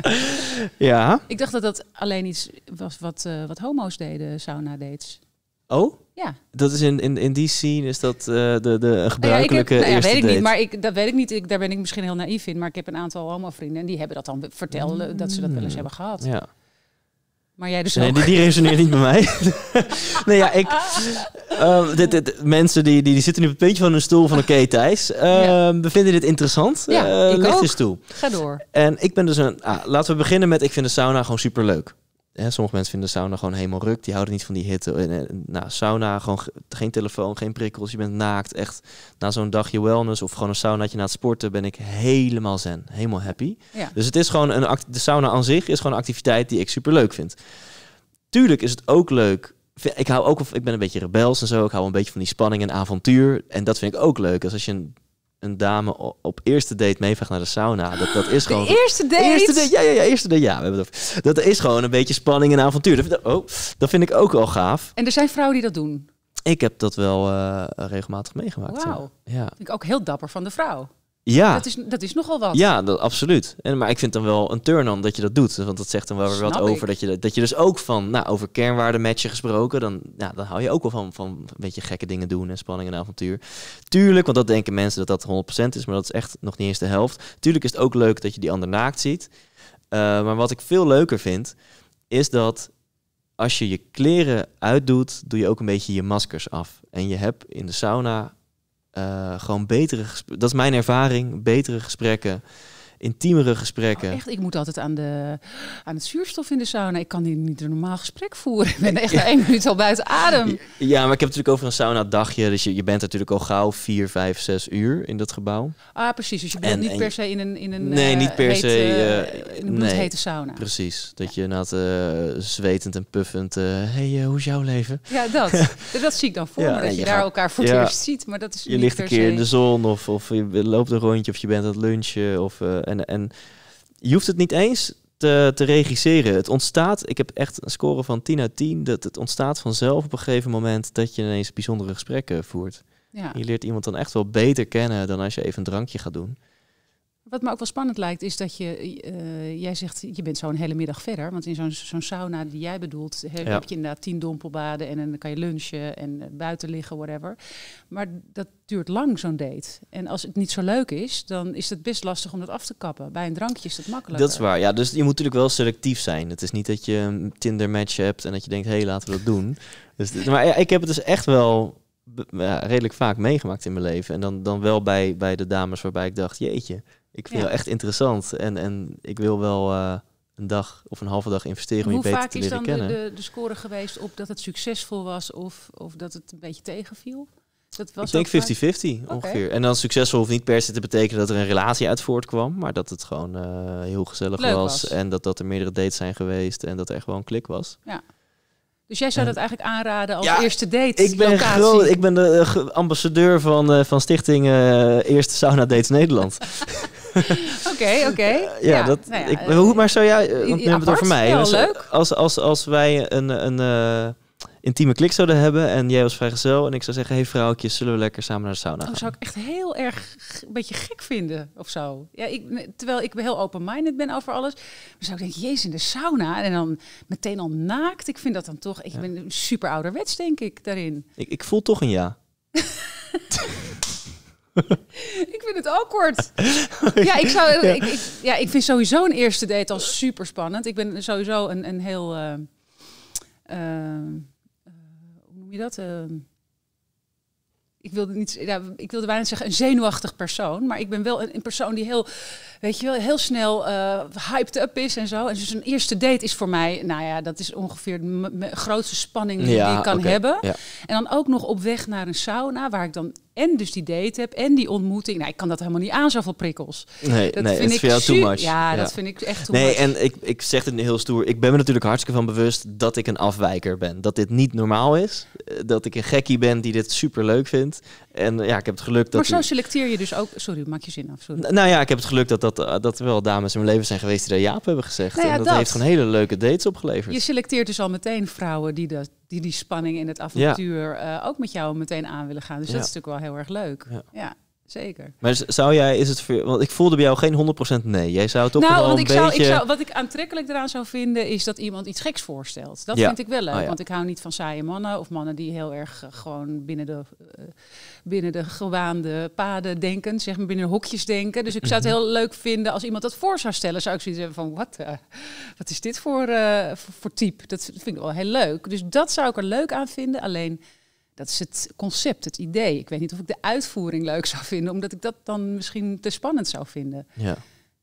ja. Ik dacht dat dat alleen iets was wat, eh, wat homo's deden, sauna dates. Oh? Ja. Dat is in, in, in die scene is dat eh, de, de gebruikelijke nou ja, weet ik niet, maar ik, dat weet ik niet. Ik, daar ben ik misschien heel naïef in. Maar ik heb een aantal homo-vrienden en die hebben dat dan verteld eh, dat ze dat wel eens mm. hebben gehad. Ja. Maar jij dus nee, die, die, resoneert niet bij mij. nee, ja, ik... Ehm, dit, dit, mensen die, die, die, zitten nu op het puntje van hun stoel van... Oké, okay, Thijs, ehm, we vinden dit interessant. Ja, uh, ik ook. stoel. Ga door. En ik ben dus een... Ah, laten we beginnen met... Ik vind de sauna gewoon superleuk sommige mensen vinden sauna gewoon helemaal ruk. Die houden niet van die hitte. En, nou, sauna, gewoon geen telefoon, geen prikkels. Je bent naakt. Echt na zo'n dagje wellness of gewoon een saunaatje na het sporten ben ik helemaal zen. Helemaal happy. Dus het is gewoon een de sauna aan zich is gewoon een activiteit die ik super leuk vind. Tuurlijk is het ook leuk ik hou ook of ik ben een beetje rebels en zo. Ik hou een beetje van die spanning en avontuur. En dat vind ik ook leuk. Als dus als je een een dame op eerste date meevraagt naar de sauna. Dat, dat is gewoon. De eerste date? ja, ja, ja, eerste date. Ja, we hebben dat. dat is gewoon een beetje spanning en avontuur. Dat, oh, dat vind ik ook wel gaaf. En er zijn vrouwen die dat doen? Ik heb dat wel eh, regelmatig meegemaakt. Wauw. Ja. Vind ik ook heel dapper van de vrouw. Ja. Dat is, dat is nogal wat. Ja, dat, absoluut. En, maar ik vind dan wel een turn on dat je dat doet. Want dat zegt dan wel weer wat over. Dat je, dat je dus ook van, nou, over kernwaarden matchen gesproken. Dan, ja, dan hou je ook wel van, van een beetje gekke dingen doen en spanning en avontuur. Tuurlijk, want dat denken mensen dat dat 100% is. Maar dat is echt nog niet eens de helft. Tuurlijk is het ook leuk dat je die ander naakt ziet. Eh, maar wat ik veel leuker vind, is dat als je je kleren uitdoet, doe je ook een beetje je maskers af. En je hebt in de sauna eh, gewoon betere gesprekken. Dat is mijn ervaring. Betere gesprekken intiemere gesprekken. Oh, echt, ik moet altijd aan, de, aan het zuurstof in de sauna. Ik kan hier niet een normaal gesprek voeren. Ik ben echt na één minuut al buiten adem. Ja, maar ik heb natuurlijk over een sauna dagje. Dus je, je bent natuurlijk al gauw vier, vijf, zes uur in dat gebouw. Ah, precies. Dus je bent niet per se in een, in een nee, eh, niet per se, uh, in een hete sauna. Precies. Dat je na het uh, zwetend en puffend... hey, hoe is jouw leven? Ja, dat. dat zie ik dan voor ja, me. Dat je, daar elkaar voor het eerst ziet. Maar dat is je ligt een keer in de zon of, of je loopt een rondje of je bent aan het lunchen. Of, en, en je hoeft het niet eens te, te regisseren. Het ontstaat, ik heb echt een score van 10 uit 10, dat het ontstaat vanzelf op een gegeven moment dat je ineens bijzondere gesprekken voert. Je leert iemand dan echt wel beter kennen dan als je even een drankje gaat doen. Wat me ook wel spannend lijkt, is dat je, eh, jij zegt, je bent zo'n hele middag verder. Want in zo'n zo'n sauna die jij bedoelt, heb je inderdaad tien dompelbaden en dan kan je lunchen en eh, buiten liggen, whatever. Maar dat duurt lang, zo'n date. En als het niet zo leuk is, dan is het best lastig om dat af te kappen. Bij een drankje is dat makkelijker. Dat is waar, ja. Dus je moet natuurlijk wel selectief zijn. Het is niet dat je een Tinder-match hebt en dat je denkt, hé, hey, laten we dat doen. dus, maar ik heb het dus echt wel ja, redelijk vaak meegemaakt in mijn leven. En dan, dan wel bij, bij de dames waarbij ik dacht, jeetje, ik vind het echt interessant. En, en ik wil wel eh, een dag of een halve dag investeren om je beter te leren kennen. Hoe vaak is dan de, de, score geweest op dat het succesvol was of, of dat het een beetje tegenviel? Dat was ik denk 50-50 ongeveer. En dan succesvol hoeft niet per se te betekenen dat er een relatie uit voortkwam, maar dat het gewoon eh, heel gezellig was, En dat, dat er meerdere dates zijn geweest en dat er gewoon een klik was. Ja. Dus jij zou dat eigenlijk aanraden als eerste date? Ik ben, groot, ik ben de eh, ambassadeur van, van stichting Eerste Sauna Dates Nederland. Oké, oké. Ja, dat. Nou ja, ik, eh, hoe, maar zo jij. Want nu hebben het over mij. Als, als, als wij een. een eh, intieme klik zouden hebben en jij was vrijgezel en ik zou zeggen, hey vrouwtje, zullen we lekker samen naar de sauna Dan oh, zou ik echt heel erg een beetje gek vinden of zo. Ja, ik, terwijl ik heel open-minded ben over alles. Maar zou ik denken, jezus, in de sauna en dan meteen al naakt. Ik vind dat dan toch, ik ja. ben super ouderwets denk ik daarin. Ik, ik voel toch een ja. ik vind het awkward. ja, ik zou, ik, ja, ik vind sowieso een eerste date al super spannend. Ik ben sowieso een, een heel. Eh, eh, eh, hoe noem je dat? Ehm, ik wilde, niet, ja, ik wilde bijna zeggen een zenuwachtig persoon. Maar ik ben wel een, persoon die heel, weet je wel, heel snel hyped up is en zo. En dus een eerste date is voor mij, nou ja, dat is ongeveer de grootste spanning die je ik kan hebben. En dan ook nog op weg naar een sauna, waar ik dan en dus die date heb en die ontmoeting. Nou, ik kan dat helemaal niet aan, zoveel prikkels. Nee, dat nee, vind ik too much. Ja, dat vind ik echt too Nee, en ik, ik zeg het heel stoer. Ik ben me natuurlijk hartstikke van bewust dat ik een afwijker ben. Dat dit niet normaal is. Eh, dat ik een gekkie ben die dit super leuk vindt. En eh, ja, ik heb het geluk dat... Maar zo selecteer je dus ook... Sorry, maak je zin af. Nou ja, ik heb het geluk dat, dat, eh, dat er wel dames in mijn leven zijn geweest die daar Jaap hebben gezegd. Nou en dat, heeft gewoon hele leuke dates opgeleverd. Je selecteert dus al meteen vrouwen die dat, die, die spanning in het avontuur eh, ook met jou meteen aan willen gaan. Dus dat is natuurlijk wel heel erg leuk. ja. Zeker. Maar zou jij, is het want ik voelde bij jou geen 100% nee. Jij zou het nou, wel een beetje... ik wat ik aantrekkelijk eraan zou vinden, is dat iemand iets geks voorstelt. Dat vind ik wel leuk, ah, want ik hou niet van saaie mannen of mannen die heel erg eh, gewoon binnen de, eh, binnen de gewaande paden denken, zeg maar binnen de hokjes denken. Dus ik zou het mhm. heel leuk vinden als iemand dat voor zou stellen, zou ik zoiets hebben van, wat, eh, wat is dit voor, voor, voor type? Dat vind ik wel heel leuk. Dus dat zou ik er leuk aan vinden, alleen dat is het concept, het idee. Ik weet niet of ik de uitvoering leuk zou vinden, omdat ik dat dan misschien te spannend zou vinden. Ja.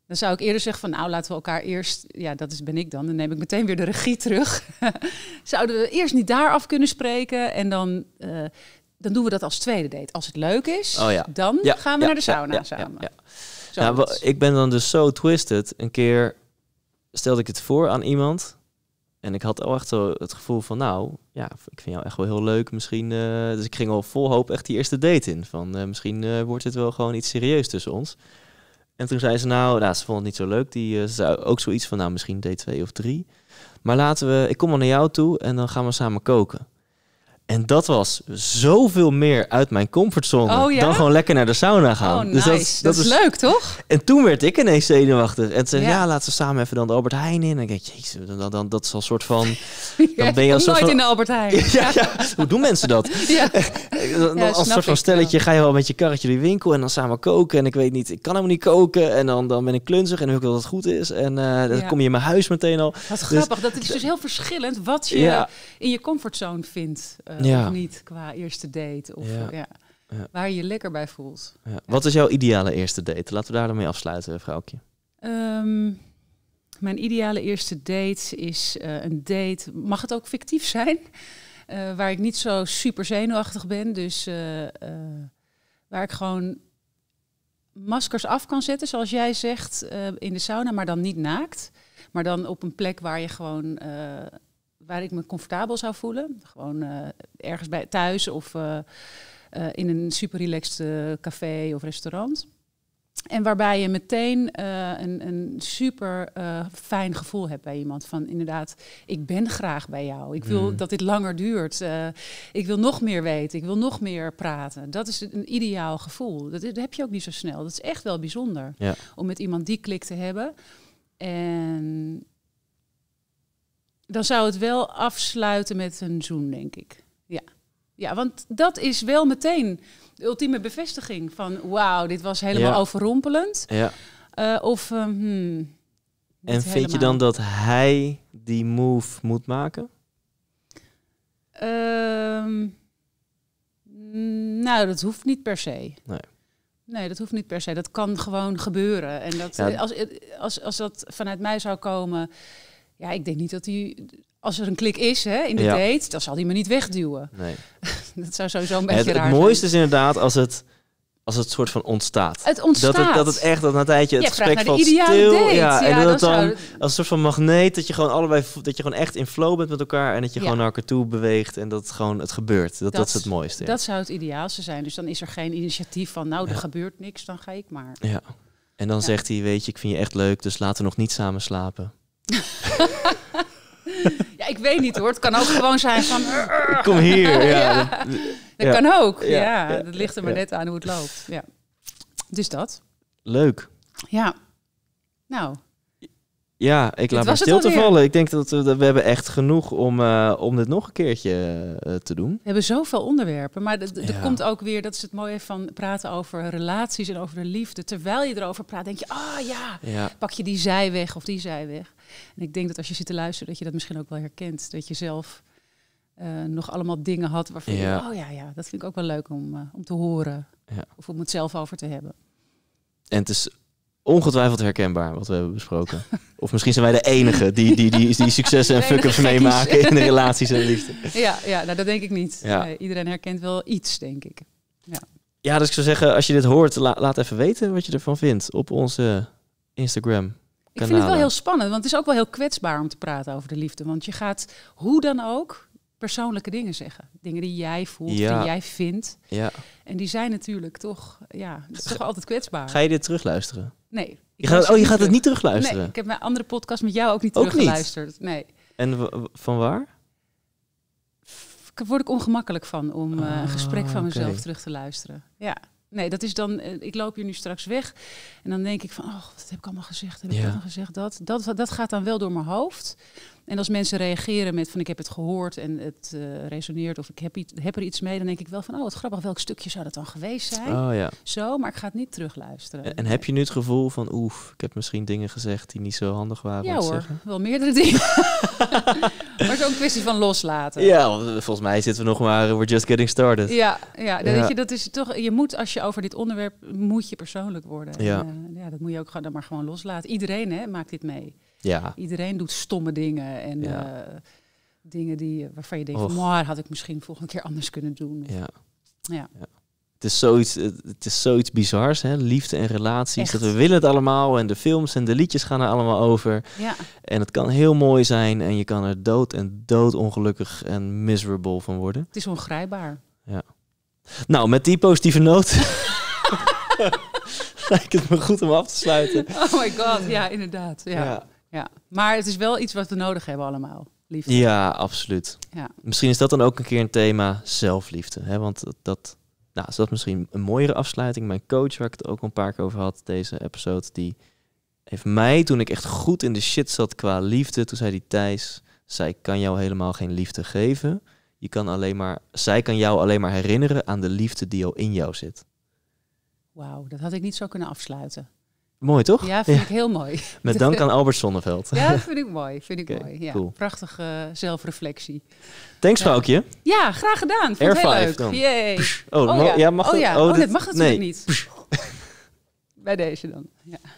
Dan zou ik eerder zeggen van nou laten we elkaar eerst, ja dat is ben ik dan, dan neem ik meteen weer de regie terug. Zouden we eerst niet daar af kunnen spreken en dan, eh, dan doen we dat als tweede date. Als het leuk is, oh, ja. dan ja, gaan we ja, naar de sauna samen. Nou, ik ben dan dus zo twisted. Een keer stelde ik het voor aan iemand en ik had al echt het gevoel van nou, ja, ik vind jou echt wel heel leuk. Misschien, eh, dus ik ging al vol hoop echt die eerste date in. Van eh, misschien eh, wordt het wel gewoon iets serieus tussen ons. En toen zei ze nou, nou ze vond het niet zo leuk. Die zei ook zoiets van, nou misschien date 2 of 3. Maar laten we, ik kom al naar jou toe en dan gaan we samen koken. En dat was zoveel meer uit mijn comfortzone oh dan gewoon lekker naar de sauna gaan. Oh, nice. dus dat, dat, is, leuk, toch? En toen werd ik ineens zenuwachtig. En zei, ja. laten we samen even dan de Albert Heijn in. En ik denk, jezus, dan, dan, dat is al soort van... Dan ben je als nooit in de Albert Heijn. ja, hoe doen mensen dat? Eh, dan, als soort van stelletje ga je wel met je karretje die winkel en dan samen koken. En ik weet niet, ik kan helemaal niet koken. En dan, dan ben ik klunzig en dan wil ik dat het goed is. En eh, dan kom je in mijn huis meteen al. Wat is dus grappig, dat is dus heel verschillend wat je in je comfortzone vindt. Eh, eh, ja. of niet qua eerste date. Of, ja. Waar je je lekker bij voelt. Wat is jouw ideale eerste date? Laten we daar dan mee afsluiten, vrouwtje. Ehm, mijn ideale eerste date is eh, een date. Mag het ook fictief zijn? Eh, waar ik niet zo super zenuwachtig ben. Dus waar ik gewoon maskers af kan zetten, zoals jij zegt, in de sauna, maar dan niet naakt. Maar dan op een plek waar je gewoon waar ik me comfortabel zou voelen. Gewoon eh, ergens bij thuis of eh, eh, in een super relaxed café of restaurant. En waarbij je meteen een, een, super fijn gevoel hebt bij iemand. Van inderdaad, ik ben graag bij jou. Ik wil hmm. dat dit langer duurt. ik wil nog meer weten. Ik wil nog meer praten. Dat is een ideaal gevoel. Dat, heb je ook niet zo snel. Dat is echt wel bijzonder. Om met iemand die klik te hebben. En dan zou het wel afsluiten met een zoen, denk ik. Ja. ja, want dat is wel meteen de ultieme bevestiging van... wauw, dit was helemaal overrompelend. Ja. Eh, of... Eh, hmm, en vind je dan dat hij die move moet maken? Ehm, mm, nou, dat hoeft niet per se. Nee. Nee, dat hoeft niet per se. Dat kan gewoon gebeuren. En dat, eh, als, als, als dat vanuit mij zou komen, ja, ik denk niet dat hij als er een klik is hè, in de ja. date, dan zal hij me niet wegduwen. Nee. dat zou sowieso een beetje het, raar Het mooiste is inderdaad als het, als het soort van ontstaat. Het ontstaat. Dat het, dat het echt, dat na een tijdje het ja, gesprek valt stil. Date. Ja, en ja, dat het dan, als een soort van magneet, dat je gewoon allebei, dat je gewoon echt in flow bent met elkaar en dat je gewoon naar elkaar toe beweegt en dat het gewoon, het gebeurt. Dat, dat, dat is het mooiste. Dat zou het ideaalste zijn. Dus dan is er geen initiatief van, nou, er gebeurt niks, dan ga ik maar. Ja. En dan zegt hij, weet je, ik vind je echt leuk, dus laten we nog niet samen slapen. ja, ik weet niet hoor. Het kan ook gewoon zijn van... Kom hier. Ja. Dat kan ook. Ja, ja. dat ligt er maar net aan hoe het loopt. Ja. Dus dat. Leuk. Ja. Nou, ja, ik laat me stil te vallen. Ik denk dat we, we hebben echt genoeg om, eh, om dit nog een keertje eh, te doen. We hebben zoveel onderwerpen, maar er komt ook weer, dat is het mooie van praten over relaties en over de liefde. Terwijl je erover praat, denk je, ah oh, ja, pak je die zij weg of die zij weg. En ik denk dat als je zit te luisteren, dat je dat misschien ook wel herkent. Dat je zelf eh, nog allemaal dingen had waarvan je, oh ja, ja, dat vind ik ook wel leuk om, om te horen. Of om het zelf over te hebben. En het is ongetwijfeld herkenbaar wat we hebben besproken. Of misschien zijn wij de enige die, die, die, die successen en fuck-ups meemaken in de relaties en liefde. Ja, ja nou, dat denk ik niet. iedereen herkent wel iets, denk ik. Ja. ja, dus ik zou zeggen, als je dit hoort, laat even weten wat je ervan vindt op onze Instagram. Ik vind het wel heel spannend, want het is ook wel heel kwetsbaar om te praten over de liefde. Want je gaat hoe dan ook persoonlijke dingen zeggen. Dingen die jij voelt, ja. die jij vindt. Ja. En die zijn natuurlijk toch, ja, toch altijd kwetsbaar. Ga je dit terugluisteren? Nee. Je gaat, oh, je gaat het niet terugluisteren? Nee, ik heb mijn andere podcast met jou ook niet teruggeluisterd. Nee. En van waar? Daar word ik ongemakkelijk van om een eh, ah, gesprek van mezelf terug te luisteren. Ja. Nee, dat is dan, eh, ik loop hier nu straks weg en dan denk ik van, oh, wat heb ik allemaal gezegd? Heb ja. ik allemaal gezegd dat? dat? Dat gaat dan wel door mijn hoofd. En als mensen reageren met van ik heb het gehoord en het eh, resoneert of ik heb, er iets mee, dan denk ik wel van oh wat grappig, welk stukje zou dat dan geweest zijn? Oh, ja. Zo, maar ik ga het niet terugluisteren. En, en heb je nu het gevoel van oef, ik heb misschien dingen gezegd die niet zo handig waren? Ja hoor, zeggen? wel meerdere dingen. maar het is ook een kwestie van loslaten. Ja, eh, volgens mij zitten we nog maar, eh, we're just getting started. Ja, ja, dat, Weet je, dat is toch, je moet als je over dit onderwerp, moet je persoonlijk worden. Ja, en, ja dat moet je ook gewoon, dan maar gewoon loslaten. Iedereen hè, maakt dit mee. Ja. Iedereen doet stomme dingen en eh, dingen die, eh, waarvan je denkt, maar had ik misschien volgende keer anders kunnen doen. Ja. ja. Het, is zoiets, het is zoiets bizars, hè? liefde en relaties. Dat we willen het allemaal en de films en de liedjes gaan er allemaal over. Ja. En het kan heel mooi zijn en je kan er dood en dood ongelukkig en miserable van worden. Het is ongrijpbaar. Ja. Nou, met die positieve noot lijkt het me goed om af te sluiten. Oh my god, ja, inderdaad. ja. ja ja. Maar het is wel iets wat we nodig hebben allemaal. Liefde. Ja, absoluut. Ja. Misschien is dat dan ook een keer een thema zelfliefde. Hè? Want dat, dat, nou, is dat misschien een mooiere afsluiting. Mijn coach, waar ik het ook een paar keer over had, deze episode, die heeft mij toen ik echt goed in de shit zat qua liefde, toen zei die Thijs, zij kan jou helemaal geen liefde geven. Je kan alleen maar, zij kan jou alleen maar herinneren aan de liefde die al in jou zit. Wauw, dat had ik niet zo kunnen afsluiten. Mooi toch? Ja, vind ik heel mooi. Met dank aan Albert Zonneveld. Ja, vind ik mooi. Vind ik mooi. Ja, cool. Prachtige eh, zelfreflectie. Thanks, vrouwtje. Ja, graag gedaan. Vond heel leuk. Dan. Oh, oh nou, ja. mag Oh, ja. Oh, oh, dit... dat mag natuurlijk nee. niet. Bij deze dan. Ja.